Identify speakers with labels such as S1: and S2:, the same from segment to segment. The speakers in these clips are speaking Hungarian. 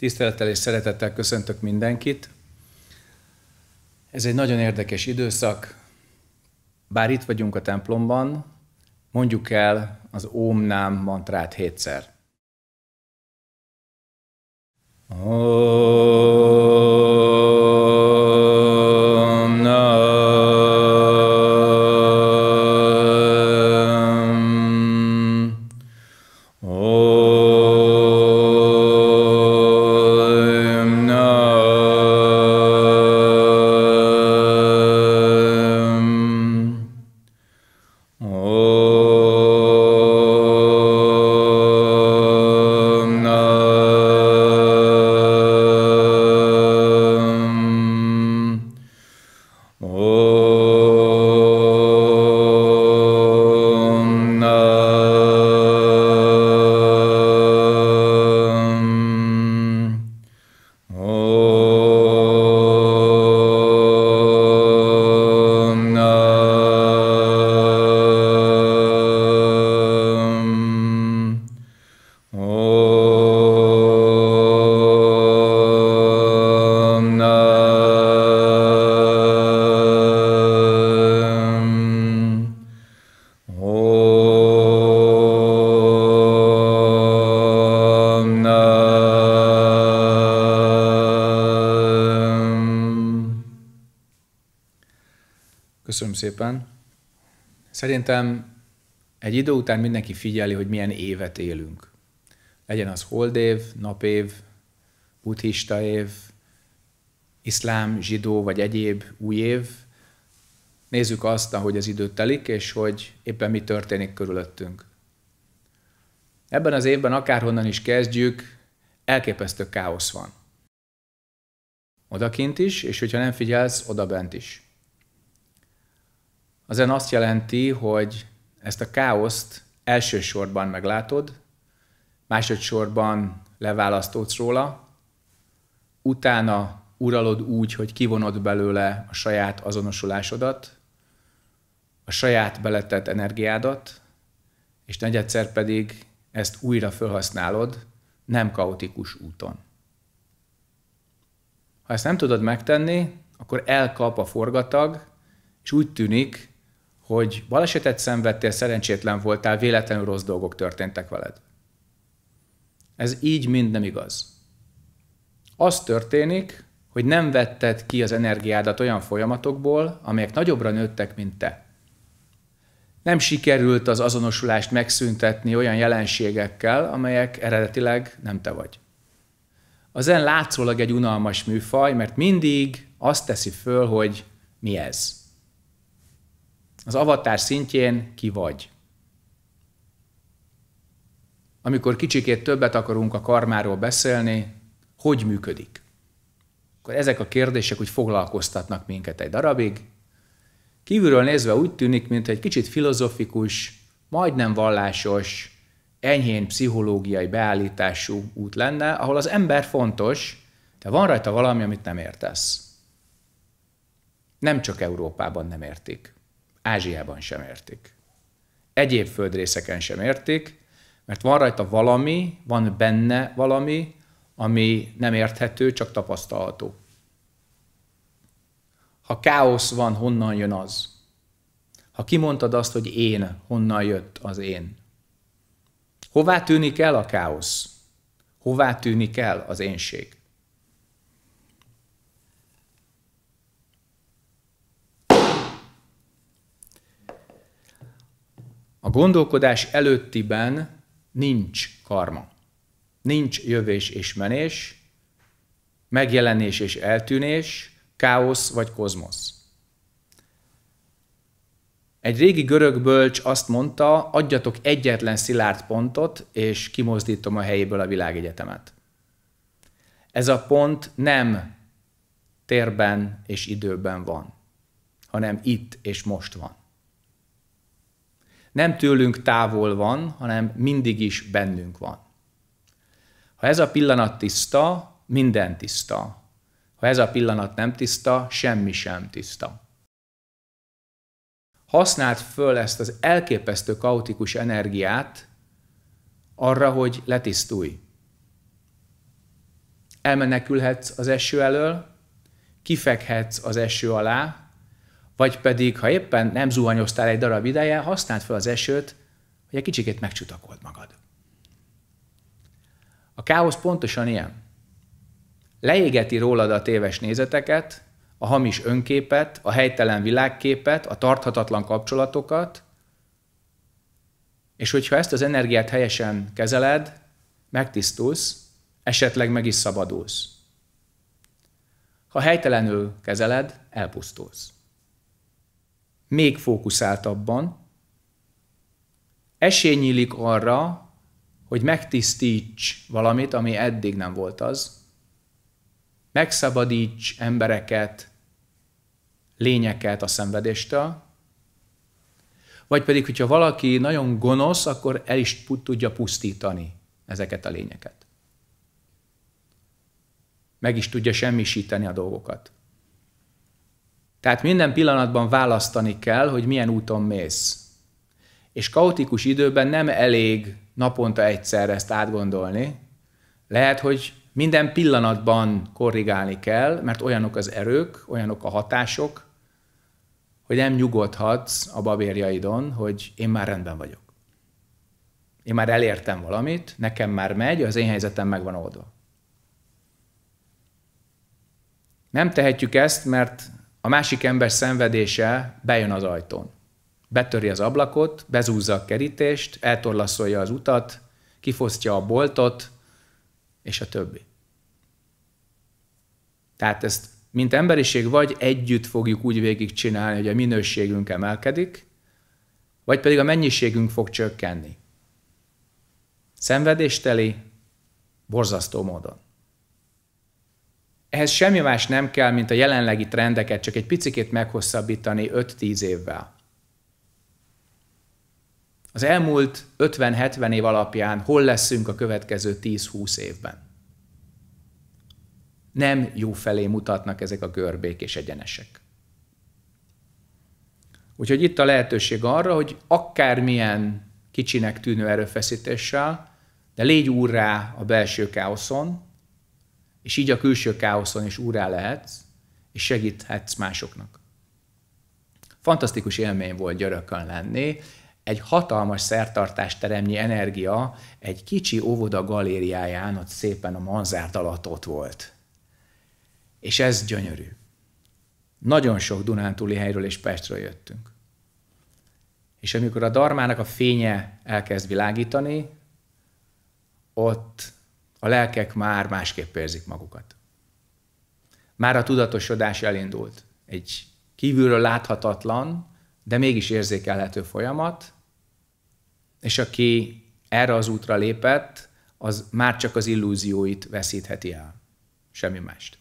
S1: Tisztelettel és szeretettel köszöntök mindenkit. Ez egy nagyon érdekes időszak. Bár itt vagyunk a templomban, mondjuk el az Ómnám mantrát hétszer. Oh. szépen. Szerintem egy idő után mindenki figyeli, hogy milyen évet élünk. Legyen az holdév, napév, buddhista év, iszlám, zsidó vagy egyéb új év. Nézzük azt, ahogy az idő telik, és hogy éppen mi történik körülöttünk. Ebben az évben akárhonnan is kezdjük, elképesztő káosz van. Odakint is, és hogyha nem figyelsz, odabent is. A zen azt jelenti, hogy ezt a káoszt elsősorban meglátod, másodszorban leválasztódsz róla, utána uralod úgy, hogy kivonod belőle a saját azonosulásodat, a saját beletett energiádat, és negyedszer pedig ezt újra felhasználod, nem kaotikus úton. Ha ezt nem tudod megtenni, akkor elkap a forgatag, és úgy tűnik, hogy balesetet szenvedtél, szerencsétlen voltál, véletlenül rossz dolgok történtek veled. Ez így mind nem igaz. Az történik, hogy nem vetted ki az energiádat olyan folyamatokból, amelyek nagyobbra nőttek, mint te. Nem sikerült az azonosulást megszüntetni olyan jelenségekkel, amelyek eredetileg nem te vagy. A zen látszólag egy unalmas műfaj, mert mindig azt teszi föl, hogy mi ez. Az avatár szintjén ki vagy. Amikor kicsikét többet akarunk a karmáról beszélni, hogy működik? Akkor ezek a kérdések úgy foglalkoztatnak minket egy darabig. Kívülről nézve úgy tűnik, mint egy kicsit filozofikus, majdnem vallásos, enyhén pszichológiai beállítású út lenne, ahol az ember fontos, de van rajta valami, amit nem értesz. Nem csak Európában nem értik. Ázsiában sem értik. Egyéb földrészeken sem értik, mert van rajta valami, van benne valami, ami nem érthető, csak tapasztalható. Ha káosz van, honnan jön az? Ha kimondtad azt, hogy én, honnan jött az én? Hová tűnik el a káosz? Hová tűnik el az énség? A gondolkodás előttiben nincs karma. Nincs jövés és menés, megjelenés és eltűnés, káosz vagy kozmosz. Egy régi görög bölcs azt mondta, adjatok egyetlen szilárd pontot, és kimozdítom a helyéből a világegyetemet. Ez a pont nem térben és időben van, hanem itt és most van nem tőlünk távol van, hanem mindig is bennünk van. Ha ez a pillanat tiszta, minden tiszta. Ha ez a pillanat nem tiszta, semmi sem tiszta. Használd föl ezt az elképesztő kaotikus energiát arra, hogy letisztulj. Elmenekülhetsz az eső elől, kifekhetsz az eső alá, vagy pedig, ha éppen nem zuhanyoztál egy darab ideje, használd fel az esőt, hogy egy kicsikét megcsutakold magad. A káosz pontosan ilyen. Leégeti rólad a téves nézeteket, a hamis önképet, a helytelen világképet, a tarthatatlan kapcsolatokat, és hogyha ezt az energiát helyesen kezeled, megtisztulsz, esetleg meg is szabadulsz. Ha helytelenül kezeled, elpusztulsz még fókuszáltabban. Esély nyílik arra, hogy megtisztíts valamit, ami eddig nem volt az. Megszabadíts embereket, lényeket a szenvedéstől, vagy pedig, hogyha valaki nagyon gonosz, akkor el is tudja pusztítani ezeket a lényeket. Meg is tudja semmisíteni a dolgokat. Tehát minden pillanatban választani kell, hogy milyen úton mész. És kaotikus időben nem elég naponta egyszer ezt átgondolni. Lehet, hogy minden pillanatban korrigálni kell, mert olyanok az erők, olyanok a hatások, hogy nem nyugodhatsz a babérjaidon, hogy én már rendben vagyok. Én már elértem valamit, nekem már megy, az én helyzetem meg van oldva. Nem tehetjük ezt, mert a másik ember szenvedése bejön az ajtón. Betöri az ablakot, bezúzza a kerítést, eltorlaszolja az utat, kifosztja a boltot, és a többi. Tehát ezt, mint emberiség, vagy együtt fogjuk úgy végigcsinálni, hogy a minőségünk emelkedik, vagy pedig a mennyiségünk fog csökkenni. Szenvedésteli, borzasztó módon. Ehhez semmi más nem kell, mint a jelenlegi trendeket csak egy picikét meghosszabbítani 5-10 évvel. Az elmúlt 50-70 év alapján hol leszünk a következő 10-20 évben? Nem jó felé mutatnak ezek a görbék és egyenesek. Úgyhogy itt a lehetőség arra, hogy akármilyen kicsinek tűnő erőfeszítéssel, de légy úrrá a belső káoszon, és így a külső káoszon is úrá lehetsz, és segíthetsz másoknak. Fantasztikus élmény volt györökön lenni, egy hatalmas szertartást teremnyi energia egy kicsi óvoda galériáján ott szépen a manzárt alatt ott volt. És ez gyönyörű. Nagyon sok Dunántúli helyről és Pestről jöttünk. És amikor a darmának a fénye elkezd világítani, ott a lelkek már másképp érzik magukat. Már a tudatosodás elindult. Egy kívülről láthatatlan, de mégis érzékelhető folyamat, és aki erre az útra lépett, az már csak az illúzióit veszítheti el, semmi mást.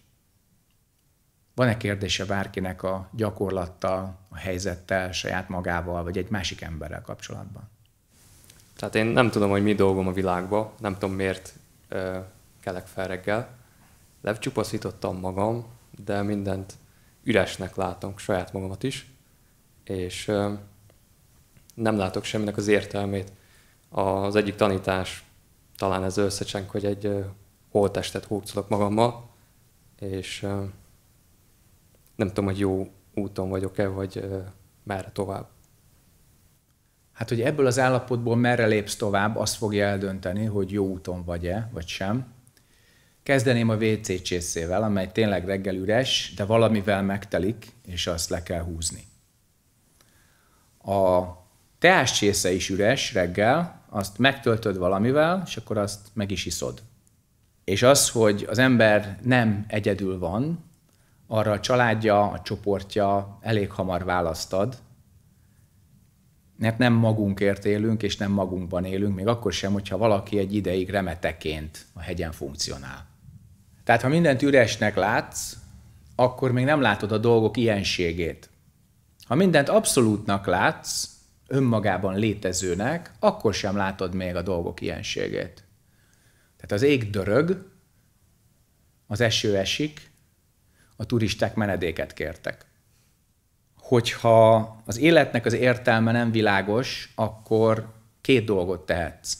S1: Van-e kérdése bárkinek a gyakorlattal, a helyzettel, saját magával, vagy egy másik emberrel kapcsolatban? Tehát én nem tudom, hogy mi dolgom a világban, nem tudom miért kelek fel reggel, lecsupaszítottam magam, de mindent üresnek látom, saját magamat is, és
S2: nem látok semminek az értelmét. Az egyik tanítás talán ez összecsenk, hogy egy holtestet hurcolok magammal, és
S1: nem tudom, hogy jó úton vagyok-e, vagy merre tovább. Hát, hogy ebből az állapotból merre lépsz tovább, azt fogja eldönteni, hogy jó úton vagy-e, vagy sem. Kezdeném a WC csészével, amely tényleg reggel üres, de valamivel megtelik, és azt le kell húzni. A teás csésze is üres reggel, azt megtöltöd valamivel, és akkor azt meg is iszod. És az, hogy az ember nem egyedül van, arra a családja, a csoportja elég hamar választad mert nem magunkért élünk, és nem magunkban élünk, még akkor sem, hogyha valaki egy ideig remeteként a hegyen funkcionál. Tehát, ha mindent üresnek látsz, akkor még nem látod a dolgok ilyenségét. Ha mindent abszolútnak látsz, önmagában létezőnek, akkor sem látod még a dolgok ilyenségét. Tehát az ég dörög, az eső esik, a turisták menedéket kértek hogyha az életnek az értelme nem világos, akkor két dolgot tehetsz.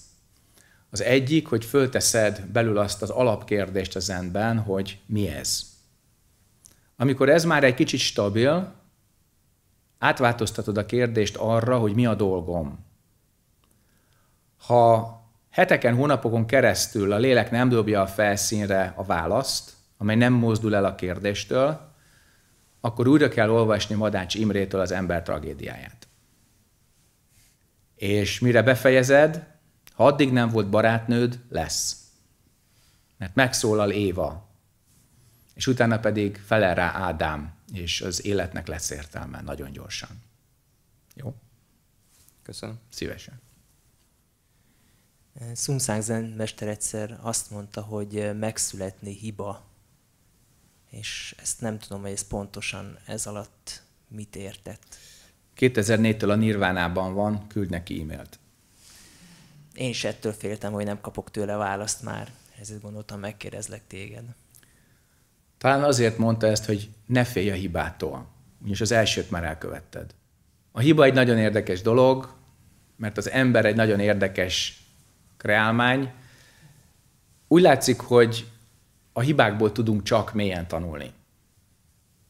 S1: Az egyik, hogy fölteszed belül azt az alapkérdést a zenben, hogy mi ez. Amikor ez már egy kicsit stabil, átváltoztatod a kérdést arra, hogy mi a dolgom. Ha heteken, hónapokon keresztül a lélek nem dobja a felszínre a választ, amely nem mozdul el a kérdéstől, akkor újra kell olvasni Madács Imrétől az ember tragédiáját. És mire befejezed, ha addig nem volt barátnőd, lesz. Mert megszólal Éva, és utána pedig felel rá Ádám, és az életnek lesz értelme nagyon gyorsan. Jó? Köszönöm. Szívesen. Szumszágzen mester egyszer azt mondta, hogy megszületni hiba és ezt nem tudom, hogy
S3: ez pontosan ez alatt mit értett.
S1: 2004-től a Nirvánában van, küld neki e-mailt.
S3: Én is ettől féltem, hogy nem kapok tőle választ már, ezért gondoltam, megkérdezlek téged.
S1: Talán azért mondta ezt, hogy ne félj a hibától, ugyanis az elsőt már elkövetted. A hiba egy nagyon érdekes dolog, mert az ember egy nagyon érdekes kreálmány. Úgy látszik, hogy a hibákból tudunk csak mélyen tanulni.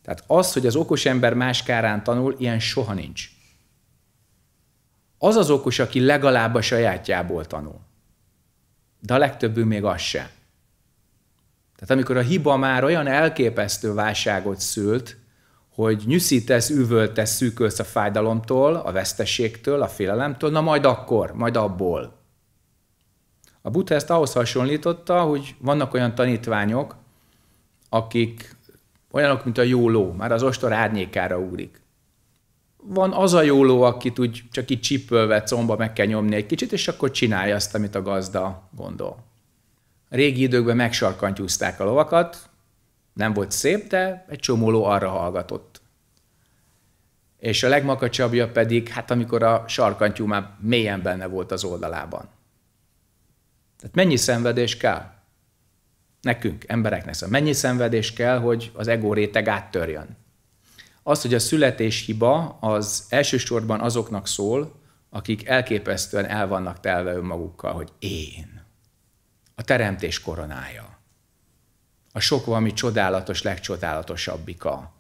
S1: Tehát az, hogy az okos ember más kárán tanul, ilyen soha nincs. Az az okos, aki legalább a sajátjából tanul. De a legtöbbünk még az se. Tehát amikor a hiba már olyan elképesztő válságot szült, hogy nyűszítesz, üvöltesz, szűkölsz a fájdalomtól, a veszteségtől, a félelemtől, na majd akkor, majd abból – a Buddha ezt ahhoz hasonlította, hogy vannak olyan tanítványok, akik olyanok, mint a jó ló, már az ostor árnyékára úrik. Van az a jó ló, akit úgy csak így csipölve comba meg kell nyomni egy kicsit, és akkor csinálja azt, amit a gazda gondol. A régi időkben megsarkantyúzták a lovakat, nem volt szép, de egy csomó ló arra hallgatott. És a legmakacsabbja pedig, hát amikor a sarkantyú már mélyen benne volt az oldalában. Tehát mennyi szenvedés kell? Nekünk, embereknek szóval. Mennyi szenvedés kell, hogy az ego réteg áttörjön? Az, hogy a születéshiba az elsősorban azoknak szól, akik elképesztően el vannak telve önmagukkal, hogy én, a teremtés koronája, a sok valami csodálatos, legcsodálatosabbika.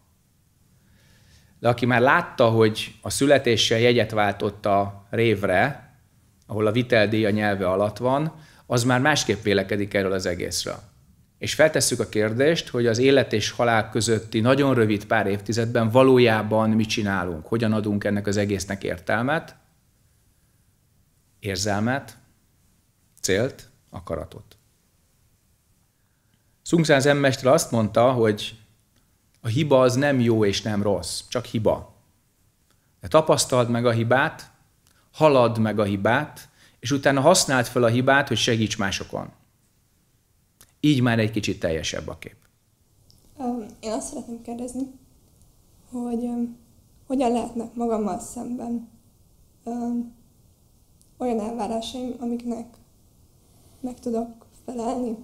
S1: De aki már látta, hogy a születéssel jegyet váltotta révre, ahol a viteldíja a nyelve alatt van, az már másképp vélekedik erről az egészről. És feltesszük a kérdést, hogy az élet és halál közötti nagyon rövid pár évtizedben valójában mi csinálunk, hogyan adunk ennek az egésznek értelmet, érzelmet, célt, akaratot. Szungszán Zemmestre azt mondta, hogy a hiba az nem jó és nem rossz, csak hiba. De tapasztald meg a hibát, halad meg a hibát, és utána használd fel a hibát, hogy segíts másokon. Így már egy kicsit teljesebb a kép.
S3: Én azt szeretném kérdezni, hogy hogyan lehetnek magammal szemben olyan elvárásaim, amiknek meg tudok felelni?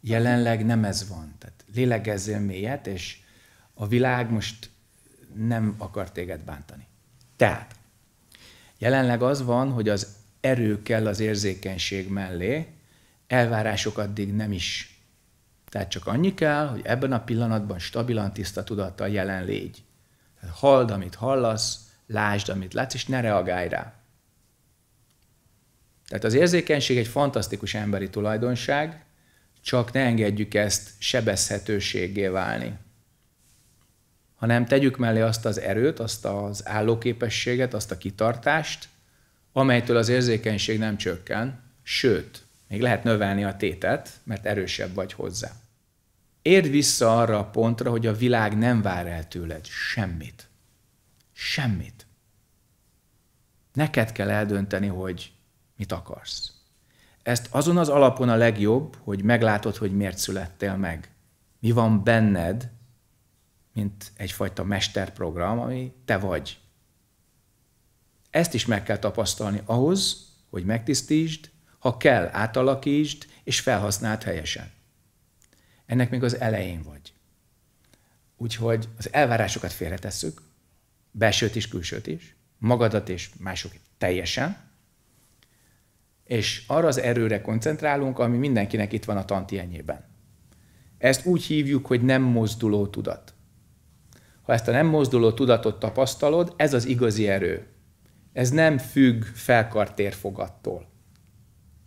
S1: Jelenleg nem ez van. Tehát lélegezzél mélyet, és a világ most nem akar téged bántani. Tehát Jelenleg az van, hogy az erő kell az érzékenység mellé, elvárások addig nem is. Tehát csak annyi kell, hogy ebben a pillanatban stabilan, tiszta tudattal jelen légy. Tehát halld, amit hallasz, lásd, amit látsz, és ne reagálj rá. Tehát az érzékenység egy fantasztikus emberi tulajdonság, csak ne engedjük ezt sebezhetőségé válni hanem tegyük mellé azt az erőt, azt az állóképességet, azt a kitartást, amelytől az érzékenység nem csökken, sőt, még lehet növelni a tétet, mert erősebb vagy hozzá. Érd vissza arra a pontra, hogy a világ nem vár el tőled semmit. Semmit. Neked kell eldönteni, hogy mit akarsz. Ezt azon az alapon a legjobb, hogy meglátod, hogy miért születtél meg. Mi van benned, mint egyfajta mesterprogram, ami te vagy. Ezt is meg kell tapasztalni ahhoz, hogy megtisztítsd, ha kell, átalakítsd és felhasználd helyesen. Ennek még az elején vagy. Úgyhogy az elvárásokat félretesszük, belsőt is, külsőt is, magadat és másokat teljesen, és arra az erőre koncentrálunk, ami mindenkinek itt van a tantienjében. Ezt úgy hívjuk, hogy nem mozduló tudat ha ezt a nem mozduló tudatot tapasztalod, ez az igazi erő. Ez nem függ felkartérfogattól,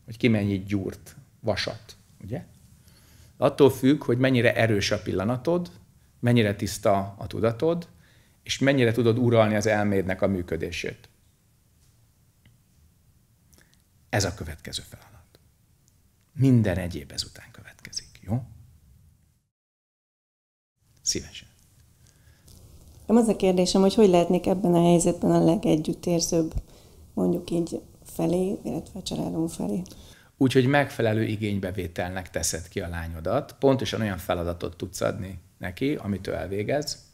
S1: hogy ki mennyit gyúrt, vasat, ugye? Attól függ, hogy mennyire erős a pillanatod, mennyire tiszta a tudatod, és mennyire tudod uralni az elmédnek a működését. Ez a következő feladat. Minden egyéb ezután következik, jó? Szívesen.
S3: Nem az a kérdésem, hogy hogy lehetnék ebben a helyzetben a legegyüttérzőbb, mondjuk így felé, illetve a családom felé.
S1: Úgyhogy megfelelő igénybevételnek teszed ki a lányodat, pontosan olyan feladatot tudsz adni neki, amit ő elvégez,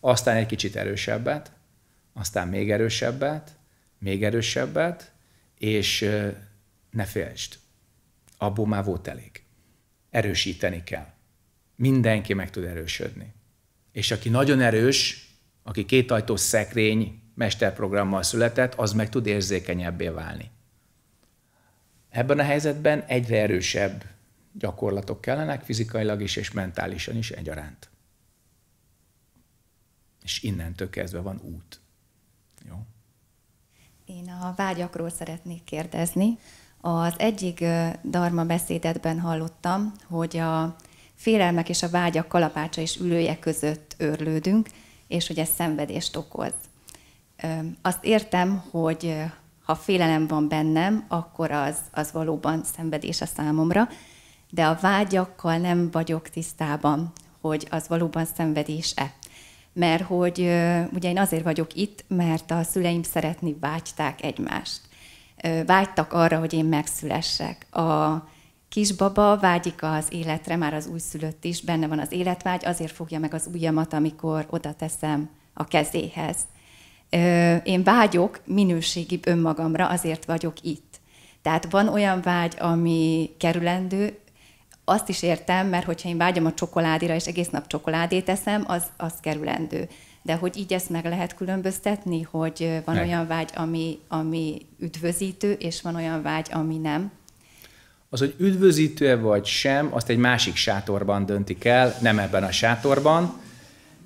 S1: aztán egy kicsit erősebbet, aztán még erősebbet, még erősebbet, és ne féltsd, abból már volt elég. Erősíteni kell. Mindenki meg tud erősödni. És aki nagyon erős, aki kétajtós szekrény mesterprogrammal született, az meg tud érzékenyebbé válni. Ebben a helyzetben egyre erősebb gyakorlatok kellenek fizikailag is és mentálisan is egyaránt. És innentől kezdve van út. Jó?
S2: Én a vágyakról szeretnék kérdezni. Az egyik darma beszédetben hallottam, hogy a félelmek és a vágyak kalapácsa és ülője között őrlődünk, és hogy ez szenvedést okoz. Azt értem, hogy ha félelem van bennem, akkor az, az valóban szenvedés a számomra, de a vágyakkal nem vagyok tisztában, hogy az valóban szenvedés-e. Mert hogy ugye én azért vagyok itt, mert a szüleim szeretni vágyták egymást. Vágytak arra, hogy én megszülessek. A, kisbaba vágyik az életre, már az újszülött is, benne van az életvágy, azért fogja meg az ujjamat, amikor oda teszem a kezéhez. Én vágyok minőségibb önmagamra, azért vagyok itt. Tehát van olyan vágy, ami kerülendő, azt is értem, mert hogyha én vágyom a csokoládéra, és egész nap csokoládét eszem, az, az kerülendő. De hogy így ezt meg lehet különböztetni, hogy van ne. olyan vágy, ami, ami üdvözítő, és van olyan vágy, ami nem?
S1: Az, hogy üdvözítő-e vagy sem, azt egy másik sátorban döntik el, nem ebben a sátorban.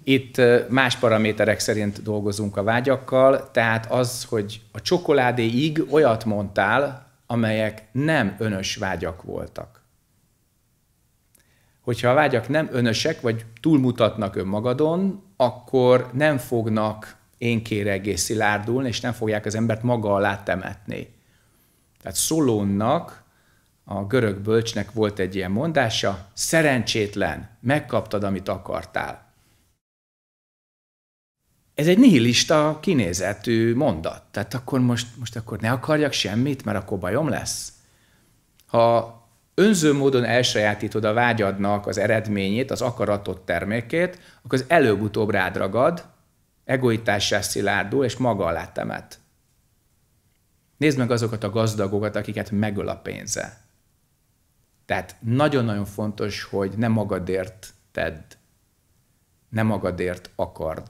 S1: Itt más paraméterek szerint dolgozunk a vágyakkal, tehát az, hogy a csokoládéig olyat mondtál, amelyek nem önös vágyak voltak. Hogyha a vágyak nem önösek, vagy túlmutatnak önmagadon, akkor nem fognak én énkéreggé szilárdulni, és nem fogják az embert maga alá temetni. Tehát Szolónnak a görög bölcsnek volt egy ilyen mondása, szerencsétlen, megkaptad, amit akartál. Ez egy nihilista kinézetű mondat. Tehát akkor most, most akkor ne akarjak semmit, mert akkor bajom lesz. Ha önző módon elsajátítod a vágyadnak az eredményét, az akaratot termékét, akkor az előbb-utóbb rád ragad, egoitássá szilárdul, és maga alá temet. Nézd meg azokat a gazdagokat, akiket megöl a pénze. Tehát nagyon-nagyon fontos, hogy ne magadért tedd, ne magadért akard.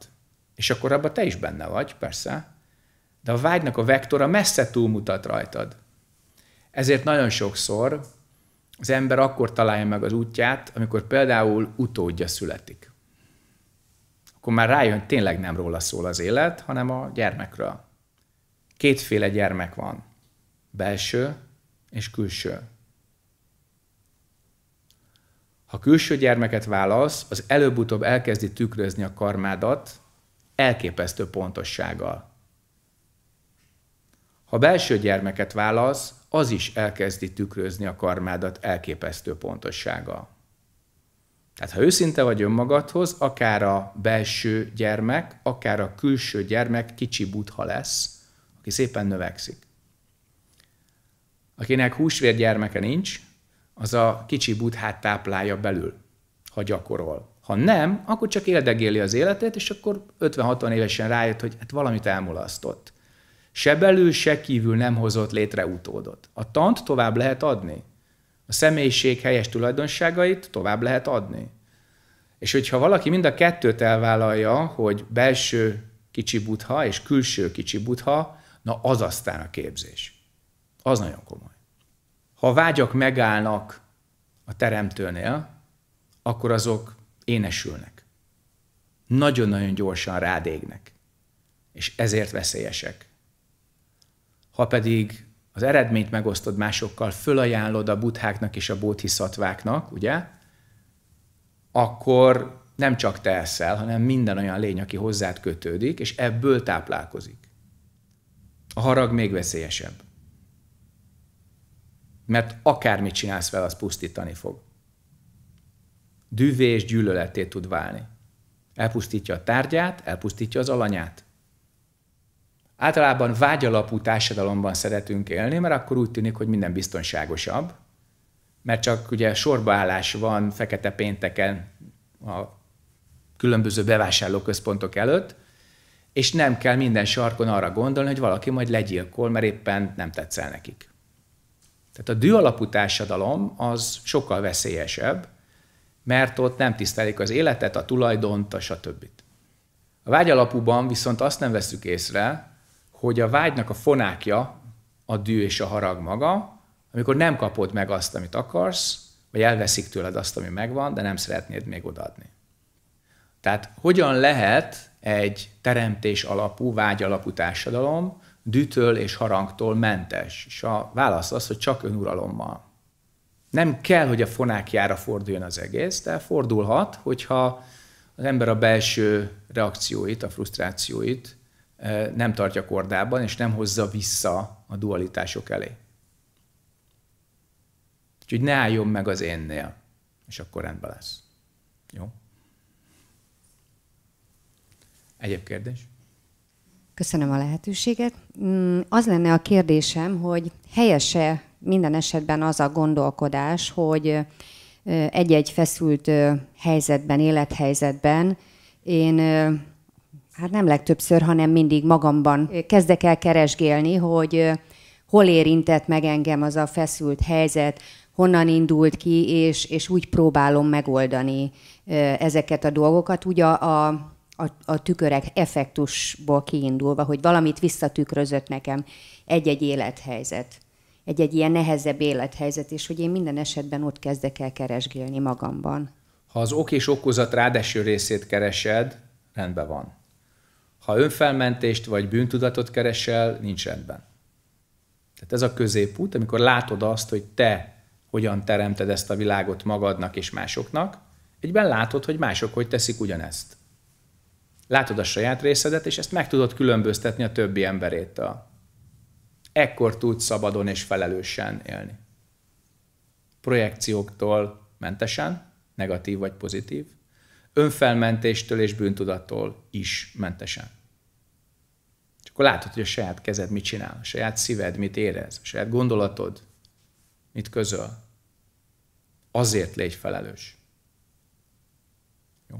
S1: És akkor abban te is benne vagy, persze, de a vágynak a vektora messze túlmutat rajtad. Ezért nagyon sokszor az ember akkor találja meg az útját, amikor például utódja születik. Akkor már rájön, hogy tényleg nem róla szól az élet, hanem a gyermekről. Kétféle gyermek van. Belső és külső. Ha külső gyermeket válasz, az előbb-utóbb elkezdi tükrözni a karmádat elképesztő pontossággal. Ha belső gyermeket válasz, az is elkezdi tükrözni a karmádat elképesztő pontossággal. Tehát ha őszinte vagy önmagadhoz, akár a belső gyermek, akár a külső gyermek kicsi butha lesz, aki szépen növekszik. Akinek húsvér gyermeke nincs, az a kicsi buthát táplálja belül, ha gyakorol. Ha nem, akkor csak éldegéli az életét, és akkor 50-60 évesen rájött, hogy hát valamit elmulasztott. Se belül, se kívül nem hozott létre utódot. A tant tovább lehet adni. A személyiség helyes tulajdonságait tovább lehet adni. És hogyha valaki mind a kettőt elvállalja, hogy belső kicsi butha és külső kicsi butha, na az aztán a képzés. Az nagyon komoly. Ha a vágyak megállnak a teremtőnél, akkor azok énesülnek. Nagyon-nagyon gyorsan rádégnek, és ezért veszélyesek. Ha pedig az eredményt megosztod másokkal, fölajánlod a butháknak és a bóthiszatváknak, ugye, akkor nem csak te eszel, hanem minden olyan lény, aki hozzád kötődik, és ebből táplálkozik. A harag még veszélyesebb. Mert akármit csinálsz vele, az pusztítani fog. Düvé és gyűlöleté tud válni. Elpusztítja a tárgyát, elpusztítja az alanyát. Általában vágyalapú társadalomban szeretünk élni, mert akkor úgy tűnik, hogy minden biztonságosabb, mert csak ugye sorbaállás van fekete pénteken a különböző bevásárlóközpontok előtt, és nem kell minden sarkon arra gondolni, hogy valaki majd legyilkol, mert éppen nem tetszel nekik. Tehát a dű alapú társadalom az sokkal veszélyesebb, mert ott nem tisztelik az életet, a tulajdont, a stb. A vágy alapúban viszont azt nem veszük észre, hogy a vágynak a fonákja a dű és a harag maga, amikor nem kapod meg azt, amit akarsz, vagy elveszik tőled azt, ami megvan, de nem szeretnéd még odaadni. Tehát hogyan lehet egy teremtés alapú, vágy alapú társadalom dűtől és harangtól mentes. És a válasz az, hogy csak önuralommal. Nem kell, hogy a fonákjára forduljon az egész, de fordulhat, hogyha az ember a belső reakcióit, a frusztrációit e, nem tartja kordában, és nem hozza vissza a dualitások elé. Úgyhogy ne álljon meg az énnél, és akkor rendben lesz. Jó? Egyéb kérdés?
S4: Köszönöm a lehetőséget. Mm, az lenne a kérdésem, hogy helyese minden esetben az a gondolkodás, hogy egy-egy feszült helyzetben, élethelyzetben én hát nem legtöbbször, hanem mindig magamban kezdek el keresgélni, hogy hol érintett meg engem az a feszült helyzet, honnan indult ki, és, és úgy próbálom megoldani ezeket a dolgokat. Ugye a, a a, a tükörek effektusból kiindulva, hogy valamit visszatükrözött nekem egy-egy élethelyzet, egy-egy ilyen nehezebb élethelyzet, és hogy én minden esetben ott kezdek el keresgélni magamban.
S1: Ha az ok és okozat rádeső részét keresed, rendben van. Ha önfelmentést vagy bűntudatot keresel, nincs rendben. Tehát ez a középút, amikor látod azt, hogy te hogyan teremted ezt a világot magadnak és másoknak, egyben látod, hogy mások hogy teszik ugyanezt. Látod a saját részedet, és ezt meg tudod különböztetni a többi emberétől. Ekkor tudsz szabadon és felelősen élni. Projekcióktól mentesen, negatív vagy pozitív, önfelmentéstől és bűntudattól is mentesen. És akkor látod, hogy a saját kezed mit csinál, a saját szíved mit érez, a saját gondolatod mit közöl. Azért légy felelős.
S4: Jó?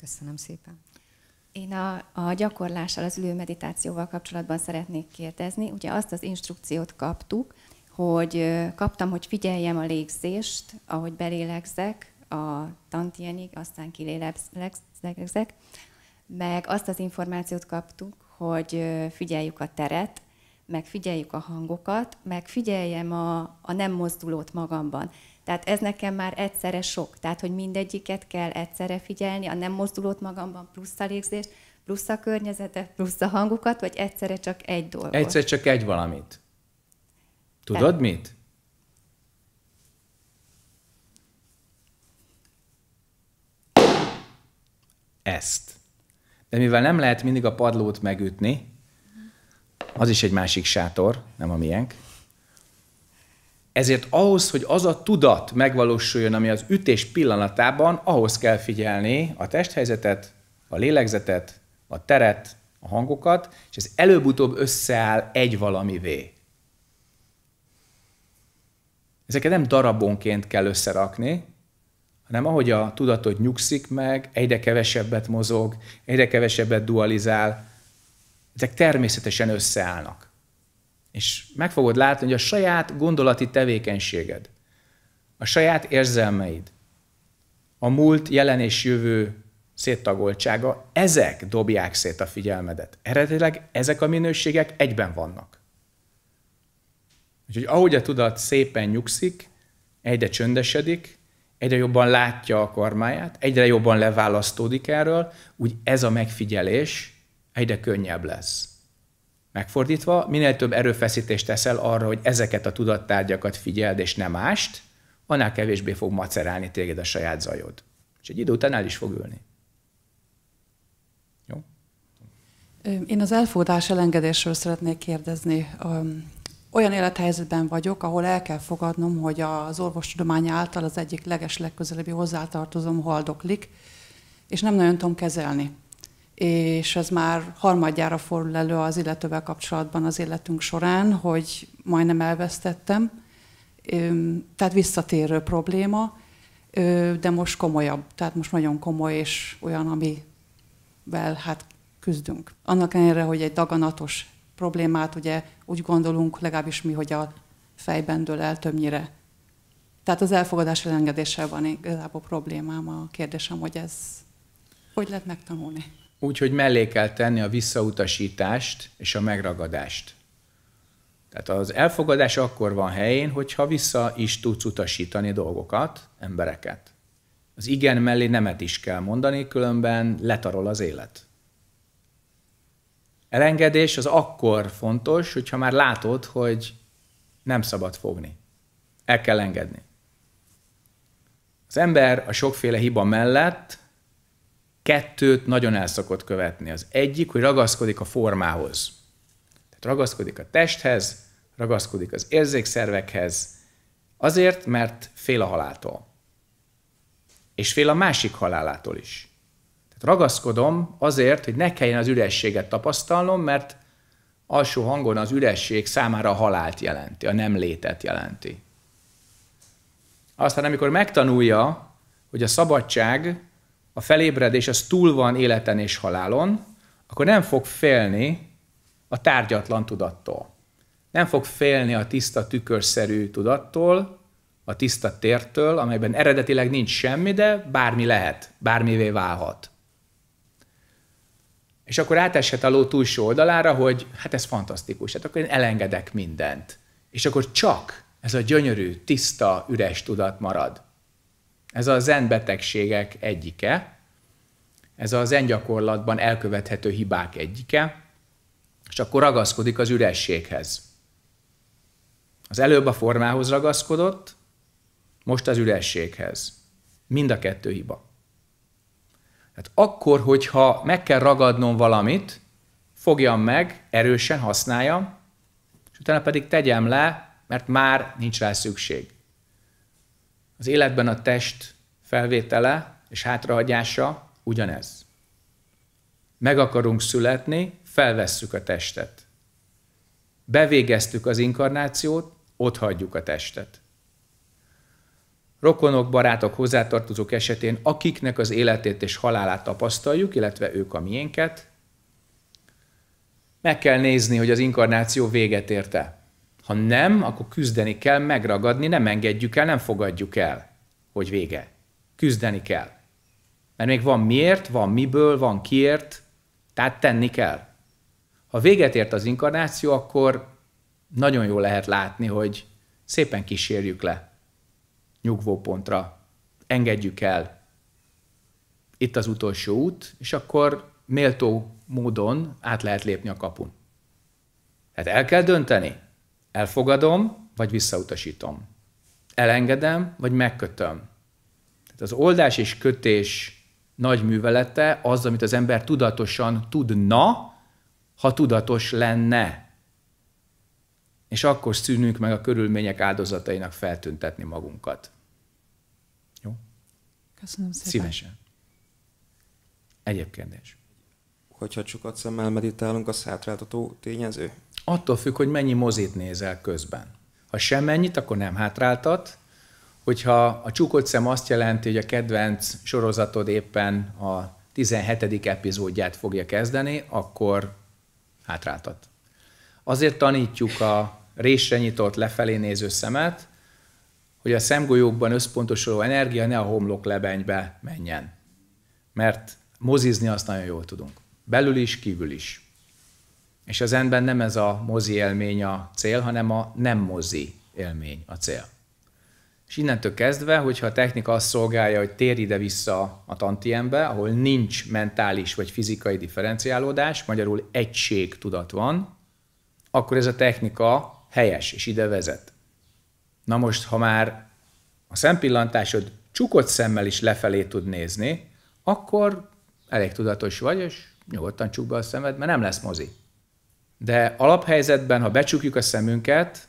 S4: Köszönöm szépen.
S2: Én a, a gyakorlással, az ülő meditációval kapcsolatban szeretnék kérdezni. Ugye azt az instrukciót kaptuk, hogy kaptam, hogy figyeljem a légzést, ahogy belélegzek a tantienig, aztán kilélegzek, meg azt az információt kaptuk, hogy figyeljük a teret, megfigyeljük a hangokat, megfigyeljem a, a nem mozdulót magamban. Tehát ez nekem már egyszerre sok. Tehát, hogy mindegyiket kell egyszerre figyelni, a nem mozdulót magamban, plusz a légzést, plusz a környezetet, plusz a hangokat, vagy egyszerre csak egy dolgot? Egyszer
S1: csak egy valamit. Tudod Te- mit? Ezt. De mivel nem lehet mindig a padlót megütni, az is egy másik sátor, nem a miénk. Ezért ahhoz, hogy az a tudat megvalósuljon, ami az ütés pillanatában, ahhoz kell figyelni a testhelyzetet, a lélegzetet, a teret, a hangokat, és ez előbb-utóbb összeáll egy valamivé. Ezeket nem darabonként kell összerakni, hanem ahogy a tudatod nyugszik meg, egyre kevesebbet mozog, egyre kevesebbet dualizál, ezek természetesen összeállnak. És meg fogod látni, hogy a saját gondolati tevékenységed, a saját érzelmeid, a múlt, jelen és jövő széttagoltsága, ezek dobják szét a figyelmedet. Eredetileg ezek a minőségek egyben vannak. Úgyhogy ahogy a tudat szépen nyugszik, egyre csöndesedik, egyre jobban látja a karmáját, egyre jobban leválasztódik erről, úgy ez a megfigyelés egyre könnyebb lesz. Megfordítva, minél több erőfeszítést teszel arra, hogy ezeket a tudattárgyakat figyeld és nem mást, annál kevésbé fog macerálni téged a saját zajod. És egy idő után el is fog ülni. Jó?
S2: Én az elfogadás elengedésről szeretnék kérdezni. Olyan élethelyzetben vagyok, ahol el kell fogadnom, hogy az orvostudomány által az egyik leges legközelebbi hozzátartozom haldoklik, és nem nagyon tudom kezelni és ez már harmadjára fordul elő az illetővel kapcsolatban az életünk során, hogy majdnem elvesztettem. Tehát visszatérő probléma, de most komolyabb, tehát most nagyon komoly, és olyan, amivel hát küzdünk. Annak ellenére, hogy egy daganatos problémát ugye úgy gondolunk, legalábbis mi, hogy a fejben dől el többnyire. Tehát az elfogadás elengedéssel van igazából problémám. A kérdésem, hogy ez hogy lehet megtanulni?
S1: úgy, hogy mellé kell tenni a visszautasítást és a megragadást. Tehát az elfogadás akkor van helyén, hogyha vissza is tudsz utasítani dolgokat, embereket. Az igen mellé nemet is kell mondani, különben letarol az élet. Elengedés az akkor fontos, hogyha már látod, hogy nem szabad fogni. El kell engedni. Az ember a sokféle hiba mellett kettőt nagyon el szokott követni. Az egyik, hogy ragaszkodik a formához. Tehát ragaszkodik a testhez, ragaszkodik az érzékszervekhez, azért, mert fél a haláltól. És fél a másik halálától is. Tehát ragaszkodom azért, hogy ne kelljen az ürességet tapasztalnom, mert alsó hangon az üresség számára a halált jelenti, a nem létet jelenti. Aztán amikor megtanulja, hogy a szabadság a felébredés az túl van életen és halálon, akkor nem fog félni a tárgyatlan tudattól. Nem fog félni a tiszta tükörszerű tudattól, a tiszta tértől, amelyben eredetileg nincs semmi, de bármi lehet, bármivé válhat. És akkor áteshet a ló túlsó oldalára, hogy hát ez fantasztikus, hát akkor én elengedek mindent. És akkor csak ez a gyönyörű, tiszta, üres tudat marad. Ez a zen betegségek egyike, ez a zen gyakorlatban elkövethető hibák egyike, és akkor ragaszkodik az ürességhez. Az előbb a formához ragaszkodott, most az ürességhez. Mind a kettő hiba. Tehát akkor, hogyha meg kell ragadnom valamit, fogjam meg, erősen használjam, és utána pedig tegyem le, mert már nincs rá szükség. Az életben a test felvétele és hátrahagyása ugyanez. Meg akarunk születni, felvesszük a testet. Bevégeztük az inkarnációt, ott hagyjuk a testet. Rokonok, barátok, hozzátartozók esetén, akiknek az életét és halálát tapasztaljuk, illetve ők a miénket, meg kell nézni, hogy az inkarnáció véget érte. Ha nem, akkor küzdeni kell, megragadni, nem engedjük el, nem fogadjuk el, hogy vége. Küzdeni kell. Mert még van miért, van miből, van kiért, tehát tenni kell. Ha véget ért az inkarnáció, akkor nagyon jól lehet látni, hogy szépen kísérjük le nyugvópontra, engedjük el. Itt az utolsó út, és akkor méltó módon át lehet lépni a kapun. Tehát el kell dönteni, Elfogadom, vagy visszautasítom. Elengedem, vagy megkötöm. Tehát az oldás és kötés nagy művelete az, amit az ember tudatosan tudna, ha tudatos lenne. És akkor szűnünk meg a körülmények áldozatainak feltüntetni magunkat. Jó? Köszönöm szépen. Szívesen. Egyéb kérdés hogyha csukat szemmel meditálunk, az hátráltató tényező? Attól függ, hogy mennyi mozit nézel közben. Ha semmennyit, akkor nem hátráltat. Hogyha a csukott szem azt jelenti, hogy a kedvenc sorozatod éppen a 17. epizódját fogja kezdeni, akkor hátráltat. Azért tanítjuk a résre nyitott lefelé néző szemet, hogy a szemgolyókban összpontosuló energia ne a homlok lebenybe menjen. Mert mozizni azt nagyon jól tudunk. Belül is, kívül is. És az enben nem ez a mozi élmény a cél, hanem a nem mozi élmény a cél. És innentől kezdve, hogyha a technika azt szolgálja, hogy tér ide vissza a tantiembe, ahol nincs mentális vagy fizikai differenciálódás, magyarul egység tudat van, akkor ez a technika helyes, és ide vezet. Na most, ha már a szempillantásod csukott szemmel is lefelé tud nézni, akkor elég tudatos vagy, és nyugodtan csukd be a szemed, mert nem lesz mozi. De alaphelyzetben, ha becsukjuk a szemünket,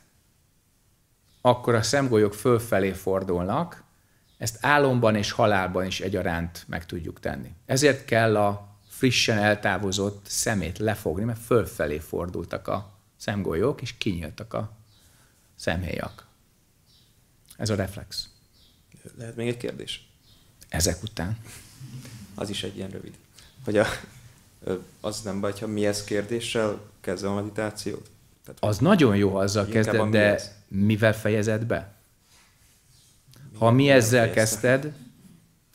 S1: akkor a szemgolyók fölfelé fordulnak, ezt álomban és halálban is egyaránt meg tudjuk tenni. Ezért kell a frissen eltávozott szemét lefogni, mert fölfelé fordultak a szemgolyók, és kinyíltak a szemhéjak. Ez a reflex. Lehet még egy kérdés? Ezek után. Az is egy ilyen rövid. Hogy a, az nem baj, ha mi ez kérdéssel kezdve a meditációt? Tehát, az nagyon jó, azzal kezded, de mi mivel fejezed be? Mi ha mi ezzel kezdted,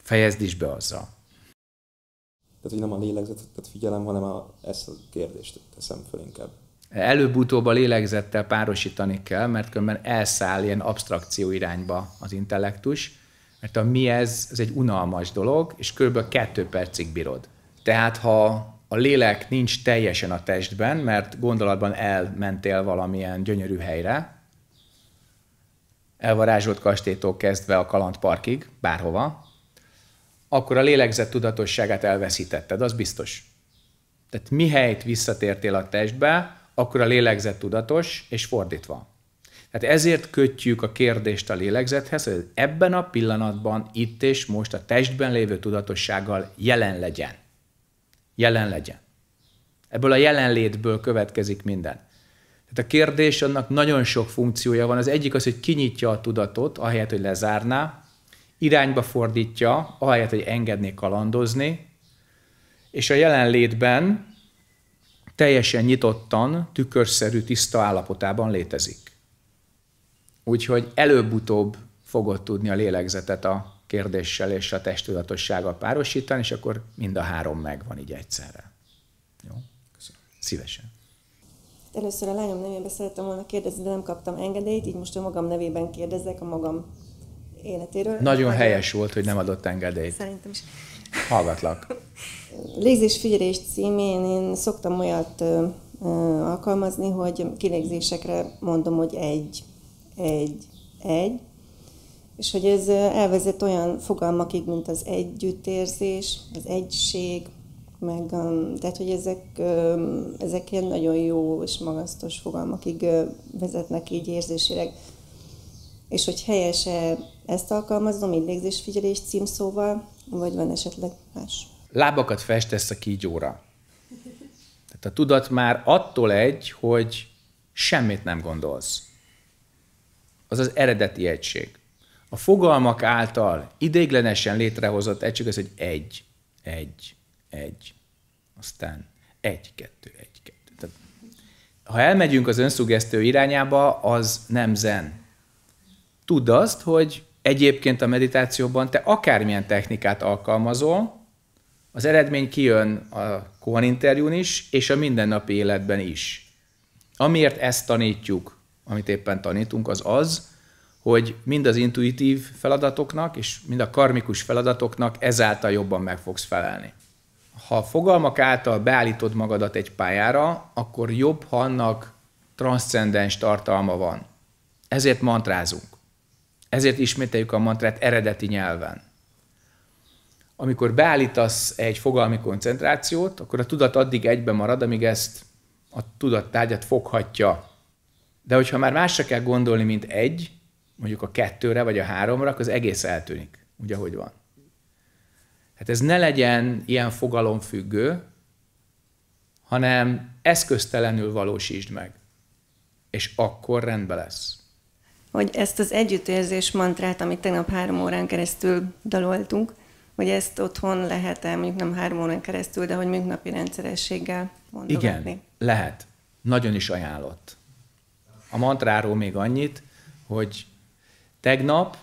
S1: fejezd is be azzal. Tehát, hogy nem a lélegzetet figyelem, hanem a, ezt a kérdést teszem föl inkább. Előbb-utóbb a lélegzettel párosítani kell, mert különben elszáll ilyen abstrakció irányba az intellektus, mert a mi ez, ez egy unalmas dolog, és kb. kettő percig bírod. Tehát ha a lélek nincs teljesen a testben, mert gondolatban elmentél valamilyen gyönyörű helyre, elvarázsolt kastétól kezdve a kalandparkig, bárhova, akkor a lélegzet tudatosságát elveszítetted, az biztos. Tehát mihelyt visszatértél a testbe, akkor a lélegzet tudatos, és fordítva. Tehát ezért kötjük a kérdést a lélegzethez, hogy ebben a pillanatban, itt és most a testben lévő tudatossággal jelen legyen jelen legyen. Ebből a jelenlétből következik minden. Tehát a kérdés annak nagyon sok funkciója van. Az egyik az, hogy kinyitja a tudatot, ahelyett, hogy lezárná, irányba fordítja, ahelyett, hogy engedné kalandozni, és a jelenlétben teljesen nyitottan, tükörszerű, tiszta állapotában létezik. Úgyhogy előbb-utóbb fogod tudni a lélegzetet a kérdéssel és a testudatossággal párosítani, és akkor mind a három megvan így egyszerre. Jó? Köszönöm. Szívesen.
S3: Először a lányom nevében szerettem volna kérdezni, de nem kaptam engedélyt, így most a magam nevében kérdezek a magam életéről. Nagyon Magyar... helyes
S1: volt, hogy nem adott engedélyt. Szerintem is. Hallgatlak.
S3: Légzés figyelés címén én szoktam olyat ö, ö, alkalmazni, hogy kilégzésekre mondom, hogy egy, egy, egy, és hogy ez elvezet olyan fogalmakig, mint az együttérzés, az egység, meg tehát, hogy ezek, ezek ilyen nagyon jó és magasztos fogalmakig vezetnek így érzésileg. És hogy helyese ezt alkalmazom így légzésfigyelés címszóval, vagy van esetleg
S1: más? Lábakat festesz a kígyóra. Tehát a tudat már attól egy, hogy semmit nem gondolsz. Az az eredeti egység a fogalmak által ideiglenesen létrehozott egység az, egy egy, egy, egy, aztán egy, kettő, egy, kettő. Tehát, ha elmegyünk az önszugesztő irányába, az nem zen. Tudd azt, hogy egyébként a meditációban te akármilyen technikát alkalmazol, az eredmény kijön a Kohan interjún is, és a mindennapi életben is. Amiért ezt tanítjuk, amit éppen tanítunk, az az, hogy mind az intuitív feladatoknak és mind a karmikus feladatoknak ezáltal jobban meg fogsz felelni. Ha fogalmak által beállítod magadat egy pályára, akkor jobb, ha annak transzcendens tartalma van. Ezért mantrázunk. Ezért ismételjük a mantrát eredeti nyelven. Amikor beállítasz egy fogalmi koncentrációt, akkor a tudat addig egybe marad, amíg ezt a tudattárgyat foghatja. De hogyha már másra kell gondolni, mint egy, mondjuk a kettőre vagy a háromra, akkor az egész eltűnik, úgy, ahogy van. Hát ez ne legyen ilyen fogalomfüggő, hanem eszköztelenül valósítsd meg. És akkor rendben lesz.
S3: Hogy ezt az együttérzés mantrát, amit tegnap három órán keresztül daloltunk, hogy ezt otthon lehet el, mondjuk nem három órán keresztül, de hogy mondjuk napi rendszerességgel mondogatni. Igen,
S1: lehet. Nagyon is ajánlott. A mantráról még annyit, hogy Tegnap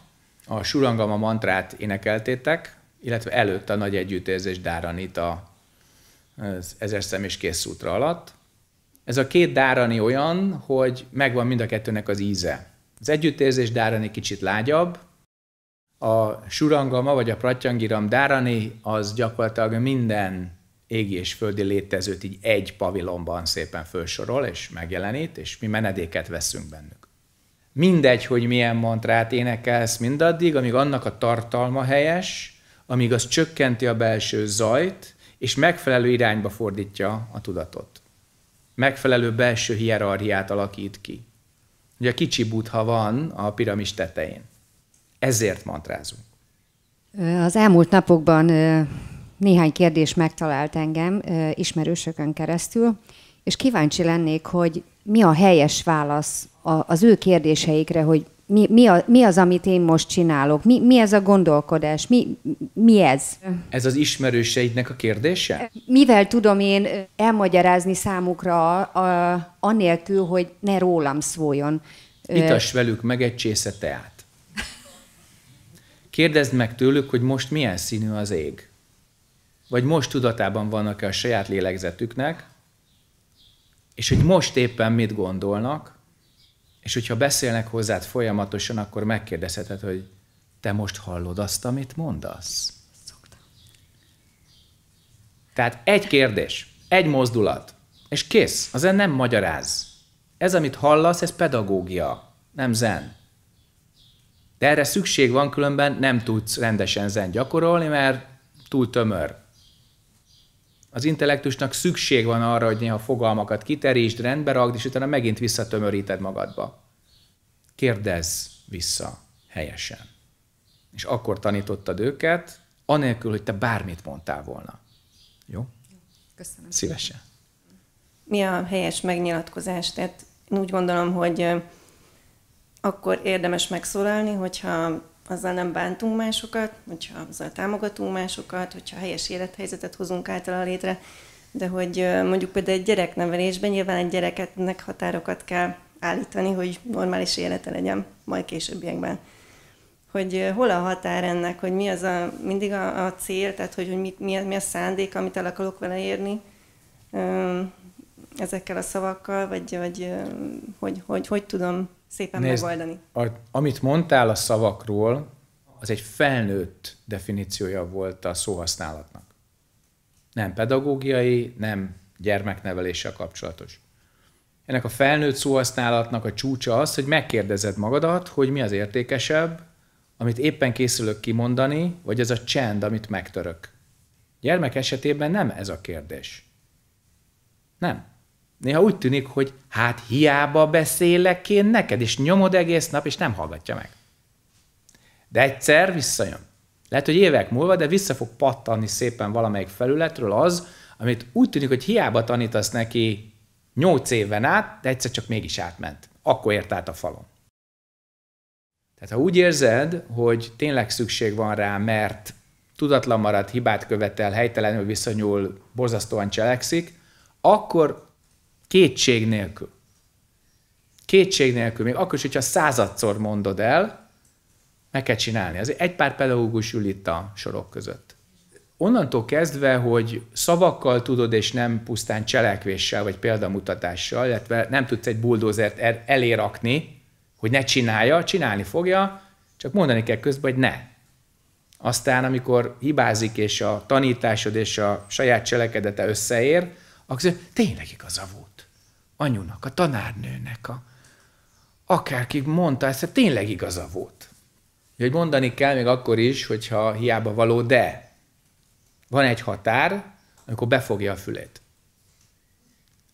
S1: a Surangama mantrát énekeltétek, illetve előtt a nagy együttérzés dáranit a ezer szem és kész útra alatt. Ez a két dárani olyan, hogy megvan mind a kettőnek az íze. Az együttérzés dárani kicsit lágyabb, a surangama vagy a pratyangiram dárani az gyakorlatilag minden égi és földi létezőt így egy pavilonban szépen felsorol és megjelenít, és mi menedéket veszünk bennük mindegy, hogy milyen mantrát énekelsz mindaddig, amíg annak a tartalma helyes, amíg az csökkenti a belső zajt, és megfelelő irányba fordítja a tudatot. Megfelelő belső hierarchiát alakít ki. Ugye a kicsi butha van a piramis tetején. Ezért mantrázunk.
S4: Az elmúlt napokban néhány kérdés megtalált engem ismerősökön keresztül, és kíváncsi lennék, hogy mi a helyes válasz a, az ő kérdéseikre, hogy mi, mi, a, mi az, amit én most csinálok? Mi, mi ez a gondolkodás? Mi, mi ez?
S1: Ez az ismerőseidnek a kérdése?
S4: Mivel tudom én elmagyarázni számukra a, a, anélkül, hogy ne rólam szóljon? Itass
S1: velük meg egy csésze teát. Kérdezd meg tőlük, hogy most milyen színű az ég. Vagy most tudatában vannak-e a saját lélegzetüknek, és hogy most éppen mit gondolnak, és hogyha beszélnek hozzád folyamatosan, akkor megkérdezheted, hogy te most hallod azt, amit mondasz? Szoktam. Tehát egy kérdés, egy mozdulat, és kész, az nem magyaráz. Ez, amit hallasz, ez pedagógia, nem zen. De erre szükség van, különben nem tudsz rendesen zen gyakorolni, mert túl tömör az intellektusnak szükség van arra, hogy néha fogalmakat kiterítsd, rendbe rakd, és utána megint visszatömöríted magadba. Kérdezz vissza helyesen. És akkor tanítottad őket, anélkül, hogy te bármit mondtál volna. Jó? Köszönöm. Szívesen.
S3: Mi a helyes megnyilatkozás? Tehát én úgy gondolom, hogy akkor érdemes megszólalni, hogyha azzal nem bántunk másokat, hogyha azzal támogatunk másokat, hogyha helyes élethelyzetet hozunk általa létre, de hogy mondjuk például egy gyereknevelésben nyilván egy gyereketnek határokat kell állítani, hogy normális élete legyen majd későbbiekben. Hogy hol a határ ennek, hogy mi az a, mindig a, a cél, tehát hogy, hogy mi, mi, a, mi a szándék, amit el akarok vele érni ezekkel a szavakkal, vagy, vagy hogy, hogy, hogy, hogy tudom szépen Nézd, megoldani.
S1: A, amit mondtál a szavakról, az egy felnőtt definíciója volt a szóhasználatnak. Nem pedagógiai, nem gyermekneveléssel kapcsolatos. Ennek a felnőtt szóhasználatnak a csúcsa az, hogy megkérdezed magadat, hogy mi az értékesebb, amit éppen készülök kimondani, vagy ez a csend, amit megtörök. Gyermek esetében nem ez a kérdés. Nem. Néha úgy tűnik, hogy hát hiába beszélek én neked, és nyomod egész nap, és nem hallgatja meg. De egyszer visszajön. Lehet, hogy évek múlva, de vissza fog pattanni szépen valamelyik felületről az, amit úgy tűnik, hogy hiába tanítasz neki nyolc éven át, de egyszer csak mégis átment. Akkor ért át a falon. Tehát ha úgy érzed, hogy tényleg szükség van rá, mert tudatlan marad, hibát követel, helytelenül viszonyul, borzasztóan cselekszik, akkor Kétség nélkül. Kétség nélkül, még akkor is, hogyha századszor mondod el, meg kell csinálni. Azért egy pár pedagógus ül itt a sorok között. Onnantól kezdve, hogy szavakkal tudod, és nem pusztán cselekvéssel, vagy példamutatással, illetve nem tudsz egy buldózert elérakni, hogy ne csinálja, csinálni fogja, csak mondani kell közben, hogy ne. Aztán, amikor hibázik, és a tanításod és a saját cselekedete összeér, akkor tényleg igaza volt anyunak, a tanárnőnek, a, akárki mondta, ezt tényleg igaza volt. Hogy mondani kell még akkor is, hogyha hiába való, de van egy határ, amikor befogja a fülét.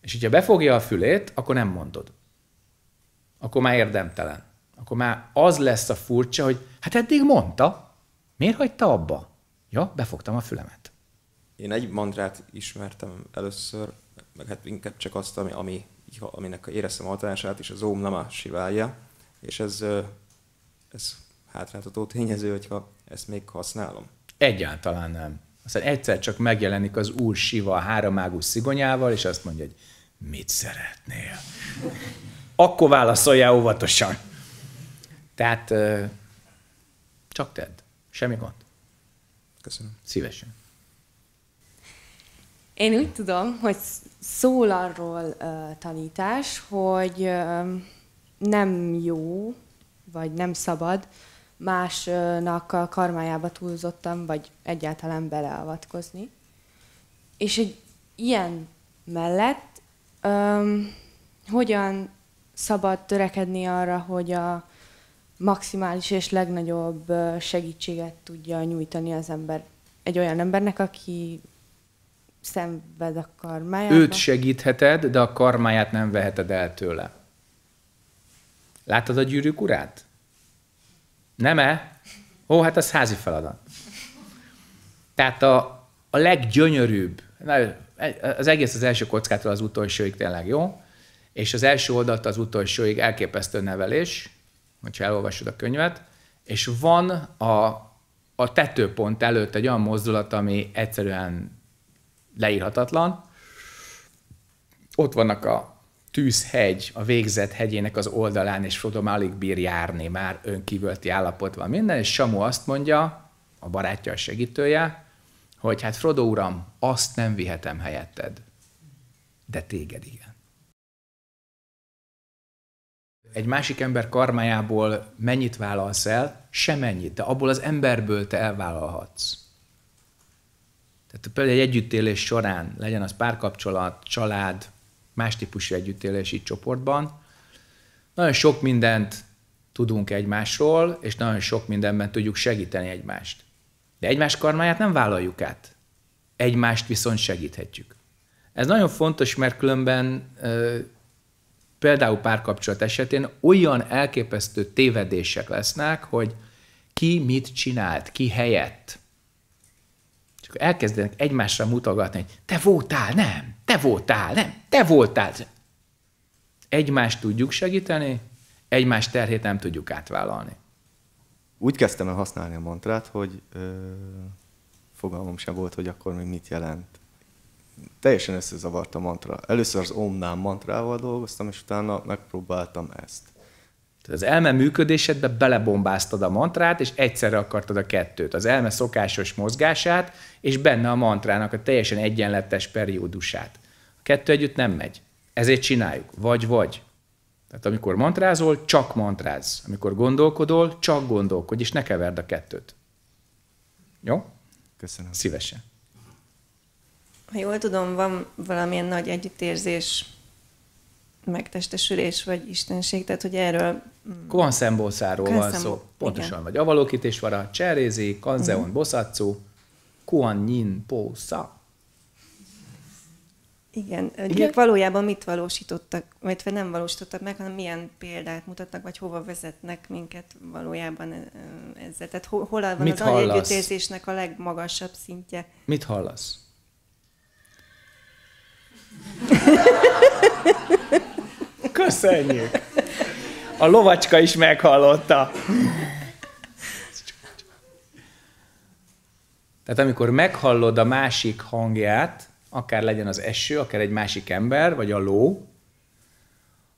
S1: És hogyha befogja a fülét, akkor nem mondod. Akkor már érdemtelen. Akkor már az lesz a furcsa, hogy hát eddig mondta, miért hagyta abba? Ja, befogtam a fülemet. Én egy mantrát ismertem először, meg hát inkább csak azt, ami, ami aminek éreztem a hatását, és az Om Nama Shivaya, és ez, ez hátráltató tényező, hogyha ezt még használom. Egyáltalán nem. Aztán egyszer csak megjelenik az úr Siva a háromágú szigonyával, és azt mondja, hogy mit szeretnél? Akkor válaszoljál óvatosan. Tehát csak tedd. Semmi gond. Köszönöm. Szívesen.
S3: Én úgy tudom, hogy szól arról uh, tanítás, hogy uh, nem jó, vagy nem szabad másnak a karmájába túlzottan, vagy egyáltalán beleavatkozni. És egy ilyen mellett um, hogyan szabad törekedni arra, hogy a maximális és legnagyobb segítséget tudja nyújtani az ember egy olyan embernek, aki szenved a karmájába. Őt
S1: segítheted, de a karmáját nem veheted el tőle. Látod a gyűrűk urát? Nem-e? Ó, hát az házi feladat. Tehát a, a leggyönyörűbb, az egész az első kockától az utolsóig tényleg jó, és az első oldalt az utolsóig elképesztő nevelés, hogyha elolvasod a könyvet, és van a, a tetőpont előtt egy olyan mozdulat, ami egyszerűen leírhatatlan. Ott vannak a tűzhegy, a végzett hegyének az oldalán, és Frodo már alig bír járni, már önkívülti állapot van minden, és Samu azt mondja, a barátja, a segítője, hogy hát Frodo uram, azt nem vihetem helyetted, de téged igen. Egy másik ember karmájából mennyit vállalsz el? Semennyit, de abból az emberből te elvállalhatsz. Tehát például egy együttélés során, legyen az párkapcsolat, család, más típusú együttélés csoportban, nagyon sok mindent tudunk egymásról, és nagyon sok mindenben tudjuk segíteni egymást. De egymás karmáját nem vállaljuk át. Egymást viszont segíthetjük. Ez nagyon fontos, mert különben például párkapcsolat esetén olyan elképesztő tévedések lesznek, hogy ki mit csinált, ki helyett, akkor elkezdenek egymásra mutogatni, hogy te voltál, nem, te voltál, nem, te voltál. Egymást tudjuk segíteni, egymás terhét nem tudjuk átvállalni. Úgy kezdtem el használni a mantrát, hogy ö, fogalmam sem volt, hogy akkor még mit jelent. Teljesen összezavart a mantra. Először az Omnám mantrával dolgoztam, és utána megpróbáltam ezt. Tehát az elme működésedbe belebombáztad a mantrát, és egyszerre akartad a kettőt. Az elme szokásos mozgását, és benne a mantrának a teljesen egyenletes periódusát. A kettő együtt nem megy. Ezért csináljuk. Vagy-vagy. Tehát amikor mantrázol, csak mantráz. Amikor gondolkodol, csak gondolkodj, és ne keverd a kettőt. Jó? Köszönöm. Szívesen.
S3: Ha jól tudom, van valamilyen nagy együttérzés megtestesülés vagy istenség, tehát hogy erről... Mm,
S1: Kuanszembószáról van szó. Pontosan, igen. vagy avalokítésvara, cserézi, kanzeon, uh-huh. Mhm. boszatszó, kuan yin po
S3: Igen, igen? ők valójában mit valósítottak, vagy nem valósítottak meg, hanem milyen példát mutatnak, vagy hova vezetnek minket valójában ezzel. Tehát hol, hol van mit az anyagütérzésnek a legmagasabb szintje.
S1: Mit hallasz? Köszönjük! A lovacska is meghallotta. Tehát amikor meghallod a másik hangját, akár legyen az eső, akár egy másik ember, vagy a ló,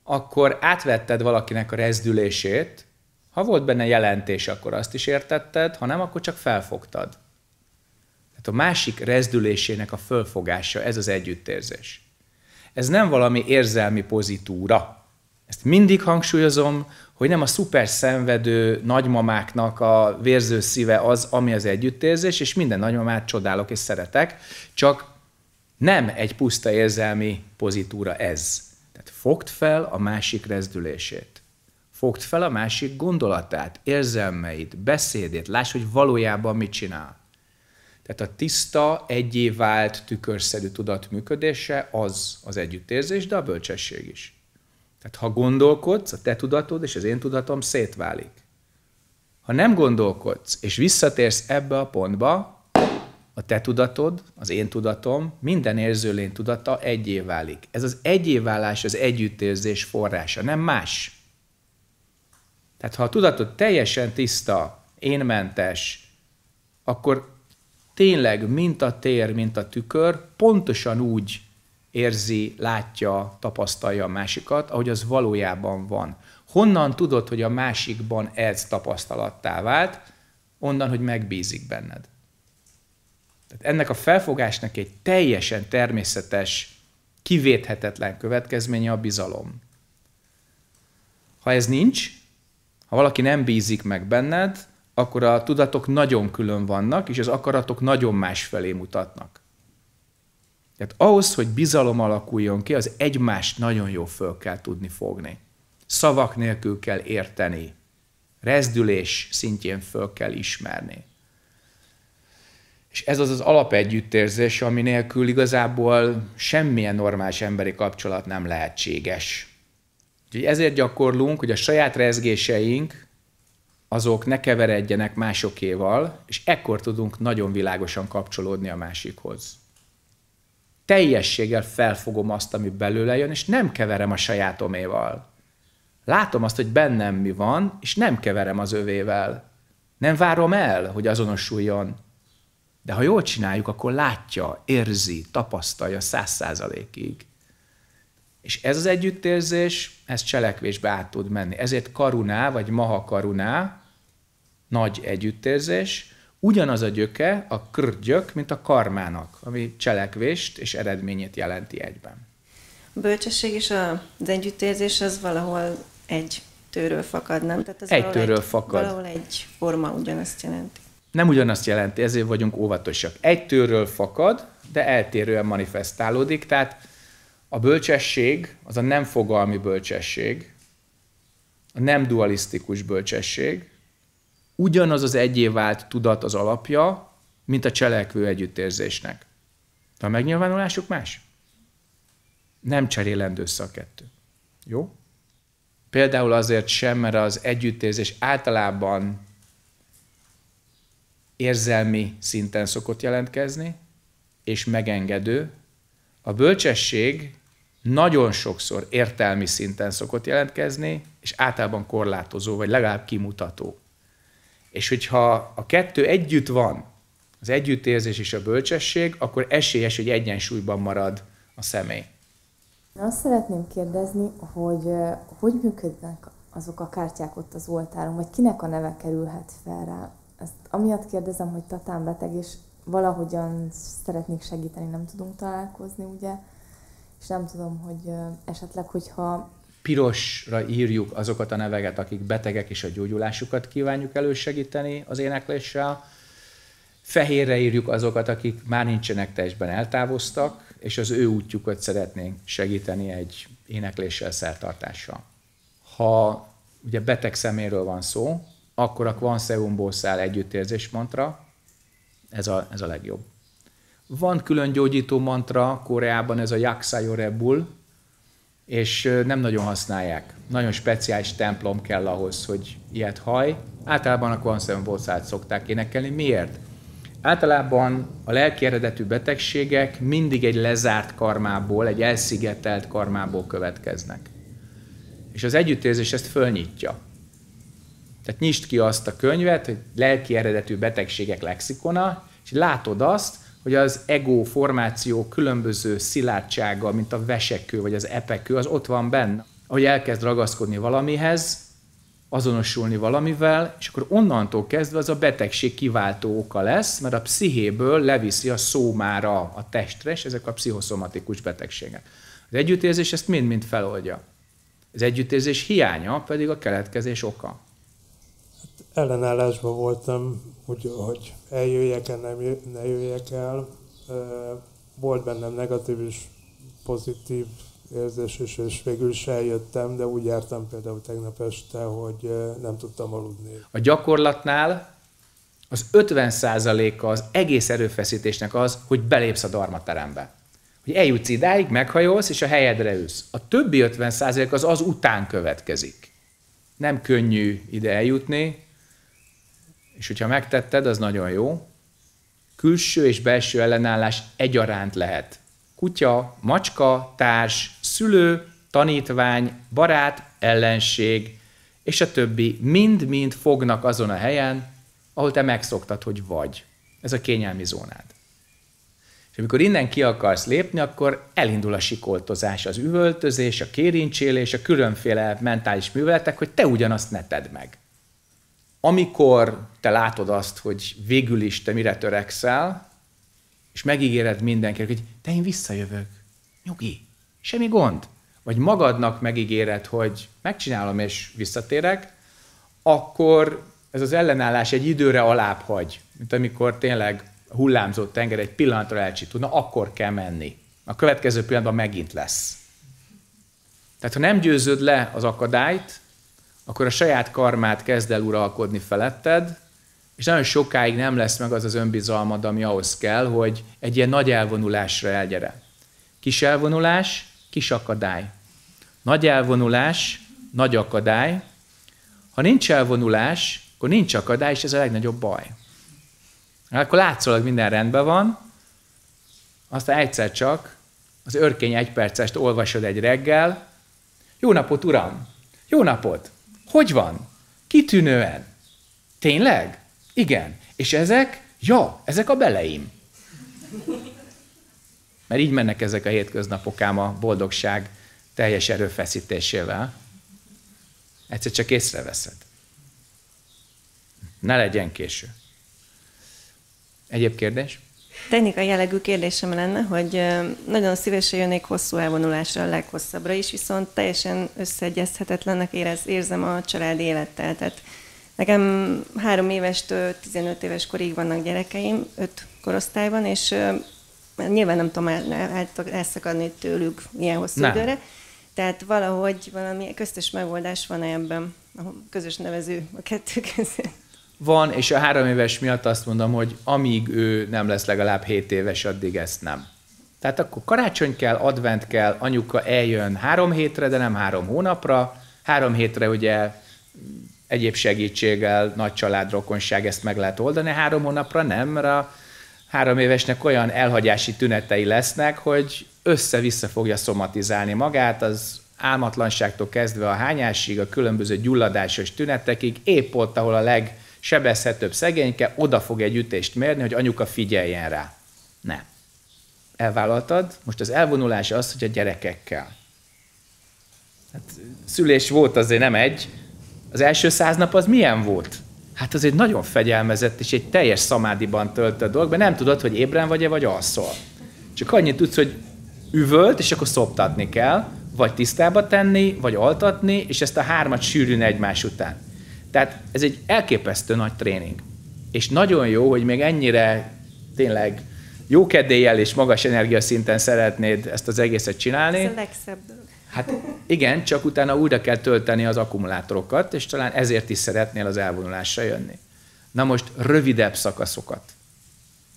S1: akkor átvetted valakinek a rezdülését, ha volt benne jelentés, akkor azt is értetted, ha nem, akkor csak felfogtad. Tehát a másik rezdülésének a fölfogása, ez az együttérzés. Ez nem valami érzelmi pozitúra. Ezt mindig hangsúlyozom, hogy nem a szuper szenvedő nagymamáknak a vérző szíve az, ami az együttérzés, és minden nagymamát csodálok és szeretek, csak nem egy puszta érzelmi pozitúra ez. Tehát fogd fel a másik rezdülését. Fogd fel a másik gondolatát, érzelmeit, beszédét, láss, hogy valójában mit csinál. Tehát a tiszta, egyé vált, tükörszerű tudat működése az az együttérzés, de a bölcsesség is. Tehát ha gondolkodsz, a te tudatod és az én tudatom szétválik. Ha nem gondolkodsz, és visszatérsz ebbe a pontba, a te tudatod, az én tudatom, minden lény tudata egyé válik. Ez az válás az együttérzés forrása, nem más. Tehát ha a tudatod teljesen tiszta, énmentes, akkor tényleg, mint a tér, mint a tükör, pontosan úgy érzi, látja, tapasztalja a másikat, ahogy az valójában van. Honnan tudod, hogy a másikban ez tapasztalattá vált? Onnan, hogy megbízik benned. Tehát ennek a felfogásnak egy teljesen természetes, kivéthetetlen következménye a bizalom. Ha ez nincs, ha valaki nem bízik meg benned, akkor a tudatok nagyon külön vannak, és az akaratok nagyon más felé mutatnak. Tehát ahhoz, hogy bizalom alakuljon ki, az egymást nagyon jó föl kell tudni fogni. Szavak nélkül kell érteni. Rezdülés szintjén föl kell ismerni. És ez az az alapegyüttérzés, ami nélkül igazából semmilyen normális emberi kapcsolat nem lehetséges. Úgyhogy ezért gyakorlunk, hogy a saját rezgéseink azok ne keveredjenek másokéval, és ekkor tudunk nagyon világosan kapcsolódni a másikhoz teljességgel felfogom azt, ami belőle jön, és nem keverem a sajátoméval. Látom azt, hogy bennem mi van, és nem keverem az övével. Nem várom el, hogy azonosuljon. De ha jól csináljuk, akkor látja, érzi, tapasztalja száz százalékig. És ez az együttérzés, ez cselekvésbe át tud menni. Ezért karuná, vagy maha karuná, nagy együttérzés, ugyanaz a gyöke, a krgyök, mint a karmának, ami cselekvést és eredményét jelenti egyben.
S3: A bölcsesség és az együttérzés az valahol egy tőről fakad, nem? Tehát az egy tőről egy, fakad. Valahol egy forma ugyanazt jelenti.
S1: Nem ugyanazt jelenti, ezért vagyunk óvatosak. Egy tőről fakad, de eltérően manifestálódik, tehát a bölcsesség az a nem fogalmi bölcsesség, a nem dualisztikus bölcsesség, ugyanaz az egyé vált tudat az alapja, mint a cselekvő együttérzésnek. De a megnyilvánulásuk más. Nem cserélendő össze a kettő. Jó? Például azért sem, mert az együttérzés általában érzelmi szinten szokott jelentkezni, és megengedő. A bölcsesség nagyon sokszor értelmi szinten szokott jelentkezni, és általában korlátozó, vagy legalább kimutató. És hogyha a kettő együtt van, az együttérzés és a bölcsesség, akkor esélyes, hogy egyensúlyban marad a személy.
S2: Azt szeretném kérdezni, hogy hogy működnek azok a kártyák ott az oltáron, vagy kinek a neve kerülhet fel rá? Ezt amiatt kérdezem, hogy Tatán beteg, és valahogyan szeretnék segíteni, nem tudunk találkozni, ugye? És nem tudom, hogy esetleg, hogyha
S1: pirosra írjuk azokat a neveket, akik betegek és a gyógyulásukat kívánjuk elősegíteni az énekléssel, fehérre írjuk azokat, akik már nincsenek testben, eltávoztak, és az ő útjukat szeretnénk segíteni egy énekléssel, szertartással. Ha ugye beteg szeméről van szó, akkor a kvanszeumból száll együttérzés mantra, ez a, ez a legjobb. Van külön gyógyító mantra Koreában, ez a Yaksayorebul, és nem nagyon használják. Nagyon speciális templom kell ahhoz, hogy ilyet haj. Általában a Konszem bolszát szokták énekelni. Miért? Általában a lelki eredetű betegségek mindig egy lezárt karmából, egy elszigetelt karmából következnek. És az együttérzés ezt fölnyitja. Tehát nyisd ki azt a könyvet, hogy lelki eredetű betegségek lexikona, és látod azt, hogy az ego formáció különböző szilárdsága, mint a vesekő vagy az epekő, az ott van benne. Hogy elkezd ragaszkodni valamihez, azonosulni valamivel, és akkor onnantól kezdve az a betegség kiváltó oka lesz, mert a pszichéből leviszi a szómára a testre, és ezek a pszichoszomatikus betegségek. Az együttérzés ezt mind-mind feloldja. Az együttérzés hiánya pedig a keletkezés oka
S2: ellenállásban voltam, hogy, hogy eljöjjek-e, nem jö, ne jöjjek el. Volt bennem negatív és pozitív érzés is, és végül is
S1: eljöttem, de úgy jártam például tegnap este, hogy nem tudtam aludni. A gyakorlatnál az 50%-a az egész erőfeszítésnek az, hogy belépsz a darmaterembe. Hogy eljutsz idáig, meghajolsz, és a helyedre ülsz. A többi 50% az az után következik. Nem könnyű ide eljutni, és hogyha megtetted, az nagyon jó. Külső és belső ellenállás egyaránt lehet. Kutya, macska, társ, szülő, tanítvány, barát, ellenség, és a többi mind-mind fognak azon a helyen, ahol te megszoktad, hogy vagy. Ez a kényelmi zónád. És amikor innen ki akarsz lépni, akkor elindul a sikoltozás, az üvöltözés, a kérincsélés, a különféle mentális műveletek, hogy te ugyanazt ne tedd meg amikor te látod azt, hogy végül is te mire törekszel, és megígéred mindenkinek, hogy te én visszajövök, nyugi, semmi gond. Vagy magadnak megígéred, hogy megcsinálom és visszatérek, akkor ez az ellenállás egy időre alább hagy, mint amikor tényleg hullámzott tenger egy pillanatra elcsitú, na akkor kell menni. A következő pillanatban megint lesz. Tehát ha nem győzöd le az akadályt, akkor a saját karmát kezd el uralkodni feletted, és nagyon sokáig nem lesz meg az az önbizalmad, ami ahhoz kell, hogy egy ilyen nagy elvonulásra elgyere. Kis elvonulás, kis akadály. Nagy elvonulás, nagy akadály. Ha nincs elvonulás, akkor nincs akadály, és ez a legnagyobb baj. Hát akkor látszólag minden rendben van, aztán egyszer csak az örkény egy olvasod egy reggel. Jó napot, uram! Jó napot! Hogy van? Kitűnően. Tényleg? Igen. És ezek? Ja, ezek a beleim. Mert így mennek ezek a hétköznapok ám a boldogság teljes erőfeszítésével. Egyszer csak észreveszed. Ne legyen késő. Egyéb kérdés?
S3: Technikai jellegű kérdésem lenne, hogy nagyon szívesen jönnék hosszú elvonulásra, a leghosszabbra is, viszont teljesen összeegyezhetetlennek érez, érzem a család élettel. Tehát nekem három éves 15 éves korig vannak gyerekeim, öt korosztályban, és hát nyilván nem tudom el, el, elszakadni tőlük ilyen hosszú nem. időre. Tehát valahogy valami köztes megoldás van ebben, a közös nevező a kettő között
S1: van, és a három éves miatt azt mondom, hogy amíg ő nem lesz legalább 7 éves, addig ezt nem. Tehát akkor karácsony kell, advent kell, anyuka eljön három hétre, de nem három hónapra. Három hétre ugye egyéb segítséggel, nagy család, rokonság, ezt meg lehet oldani, három hónapra nem, mert a három évesnek olyan elhagyási tünetei lesznek, hogy össze-vissza fogja szomatizálni magát, az álmatlanságtól kezdve a hányásig, a különböző gyulladásos tünetekig, épp ott, ahol a leg sebezhetőbb szegényke oda fog egy ütést mérni, hogy anyuka figyeljen rá. Ne. Elvállaltad, most az elvonulás az, hogy a gyerekekkel. Hát, szülés volt azért nem egy. Az első száz nap az milyen volt? Hát az egy nagyon fegyelmezett és egy teljes szamádiban töltött dolog, mert nem tudod, hogy ébren vagy-e, vagy alszol. Csak annyit tudsz, hogy üvölt, és akkor szoptatni kell, vagy tisztába tenni, vagy altatni, és ezt a hármat sűrűn egymás után. Tehát ez egy elképesztő nagy tréning. És nagyon jó, hogy még ennyire tényleg jó kedéllyel és magas energiaszinten szeretnéd ezt az egészet csinálni. Ez a
S3: legszebb dolog.
S1: Hát igen, csak utána újra kell tölteni az akkumulátorokat, és talán ezért is szeretnél az elvonulásra jönni. Na most rövidebb szakaszokat.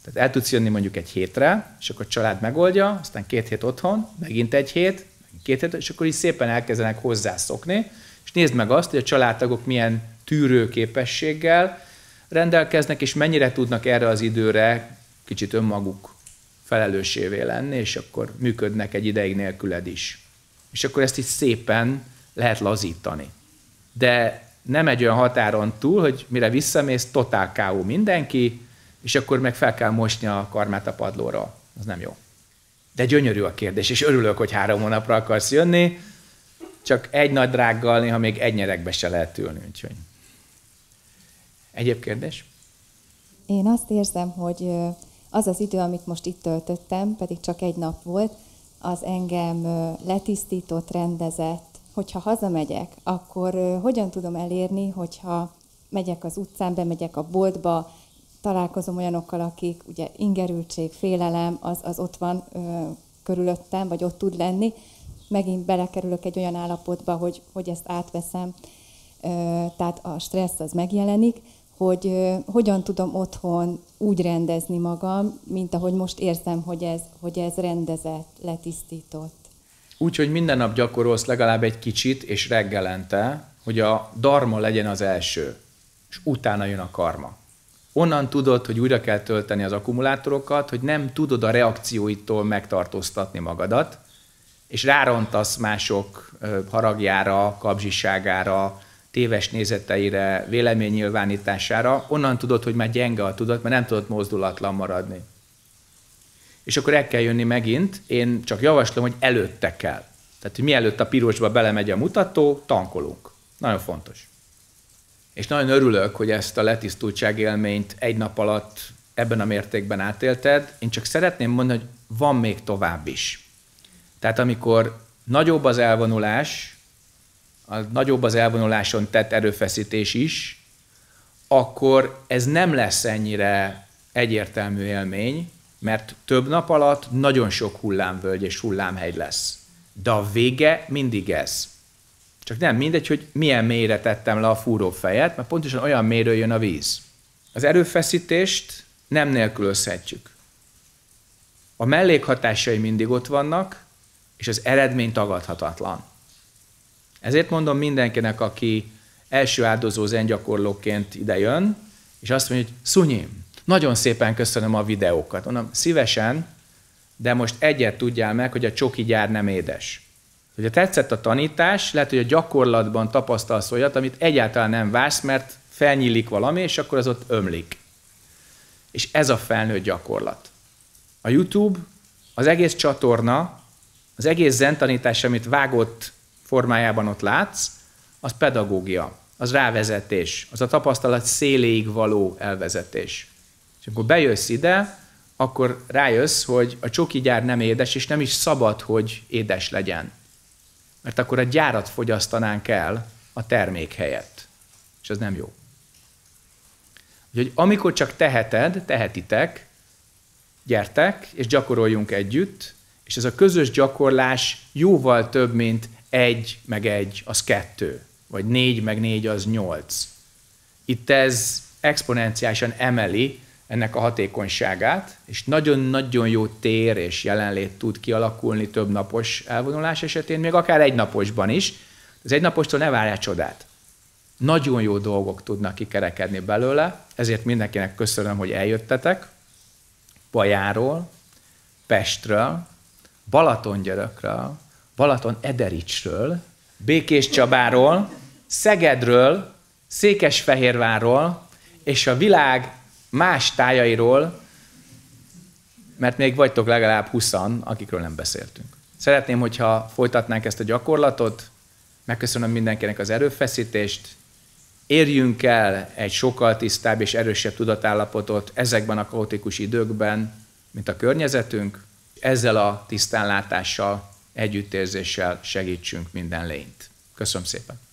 S1: Tehát el tudsz jönni mondjuk egy hétre, és akkor a család megoldja, aztán két hét otthon, megint egy hét, két hét, és akkor így szépen elkezdenek hozzászokni, és nézd meg azt, hogy a családtagok milyen tűrő képességgel rendelkeznek, és mennyire tudnak erre az időre kicsit önmaguk felelősévé lenni, és akkor működnek egy ideig nélküled is. És akkor ezt így szépen lehet lazítani. De nem egy olyan határon túl, hogy mire visszamész, totál káó mindenki, és akkor meg fel kell mosni a karmát a padlóra. Az nem jó. De gyönyörű a kérdés, és örülök, hogy három hónapra akarsz jönni, csak egy nagy drággal néha még egy nyerekbe se lehet ülni, úgyhogy Egyéb kérdés?
S2: Én azt érzem, hogy az az idő, amit most itt töltöttem, pedig csak egy nap volt, az engem letisztított, rendezett. Hogyha hazamegyek, akkor hogyan tudom elérni, hogyha megyek az utcán, bemegyek a boltba, találkozom olyanokkal, akik ugye ingerültség, félelem, az, az ott van ö, körülöttem, vagy ott tud lenni, megint belekerülök egy olyan állapotba, hogy, hogy ezt átveszem, ö, tehát a stressz az megjelenik, hogy hogyan tudom otthon úgy rendezni magam, mint ahogy most érzem, hogy ez, hogy ez rendezett, letisztított.
S1: Úgy, hogy minden nap gyakorolsz legalább egy kicsit, és reggelente, hogy a darma legyen az első, és utána jön a karma. Onnan tudod, hogy újra kell tölteni az akkumulátorokat, hogy nem tudod a reakcióitól megtartóztatni magadat, és rárontasz mások haragjára, kapzsiságára, téves nézeteire, véleménynyilvánítására, onnan tudod, hogy már gyenge a tudat, mert nem tudod mozdulatlan maradni. És akkor el kell jönni megint, én csak javaslom, hogy előtte kell. Tehát, hogy mielőtt a pirosba belemegy a mutató, tankolunk. Nagyon fontos. És nagyon örülök, hogy ezt a letisztultság élményt egy nap alatt ebben a mértékben átélted. Én csak szeretném mondani, hogy van még tovább is. Tehát amikor nagyobb az elvonulás, a nagyobb az elvonuláson tett erőfeszítés is, akkor ez nem lesz ennyire egyértelmű élmény, mert több nap alatt nagyon sok hullámvölgy és hullámhegy lesz. De a vége mindig ez. Csak nem mindegy, hogy milyen mélyre tettem le a fúrófejet, mert pontosan olyan mélyről jön a víz. Az erőfeszítést nem nélkülözhetjük. A mellékhatásai mindig ott vannak, és az eredmény tagadhatatlan. Ezért mondom mindenkinek, aki első áldozó zengyakorlóként ide jön, és azt mondja, hogy Szunyi, nagyon szépen köszönöm a videókat. Mondom, szívesen, de most egyet tudjál meg, hogy a csoki gyár nem édes. Hogyha tetszett a tanítás, lehet, hogy a gyakorlatban tapasztalsz olyat, amit egyáltalán nem vársz, mert felnyílik valami, és akkor az ott ömlik. És ez a felnőtt gyakorlat. A YouTube, az egész csatorna, az egész zentanítás, amit vágott formájában ott látsz, az pedagógia, az rávezetés, az a tapasztalat széléig való elvezetés. És amikor bejössz ide, akkor rájössz, hogy a csoki gyár nem édes, és nem is szabad, hogy édes legyen. Mert akkor a gyárat fogyasztanánk el a termék helyett. És ez nem jó. Úgyhogy amikor csak teheted, tehetitek, gyertek, és gyakoroljunk együtt, és ez a közös gyakorlás jóval több, mint egy meg egy az kettő, vagy négy meg négy az nyolc. Itt ez exponenciálisan emeli ennek a hatékonyságát, és nagyon-nagyon jó tér és jelenlét tud kialakulni több napos elvonulás esetén, még akár egy naposban is. Az egy napostól ne várja csodát. Nagyon jó dolgok tudnak kikerekedni belőle, ezért mindenkinek köszönöm, hogy eljöttetek. Bajáról, Pestről, Balatongyörökről, Balaton Edericsről, Békés Csabáról, Szegedről, Székesfehérvárról és a világ más tájairól, mert még vagytok legalább 20 akikről nem beszéltünk. Szeretném, hogyha folytatnánk ezt a gyakorlatot, megköszönöm mindenkinek az erőfeszítést, érjünk el egy sokkal tisztább és erősebb tudatállapotot ezekben a kaotikus időkben, mint a környezetünk, ezzel a tisztánlátással együttérzéssel segítsünk minden lényt. Köszönöm szépen!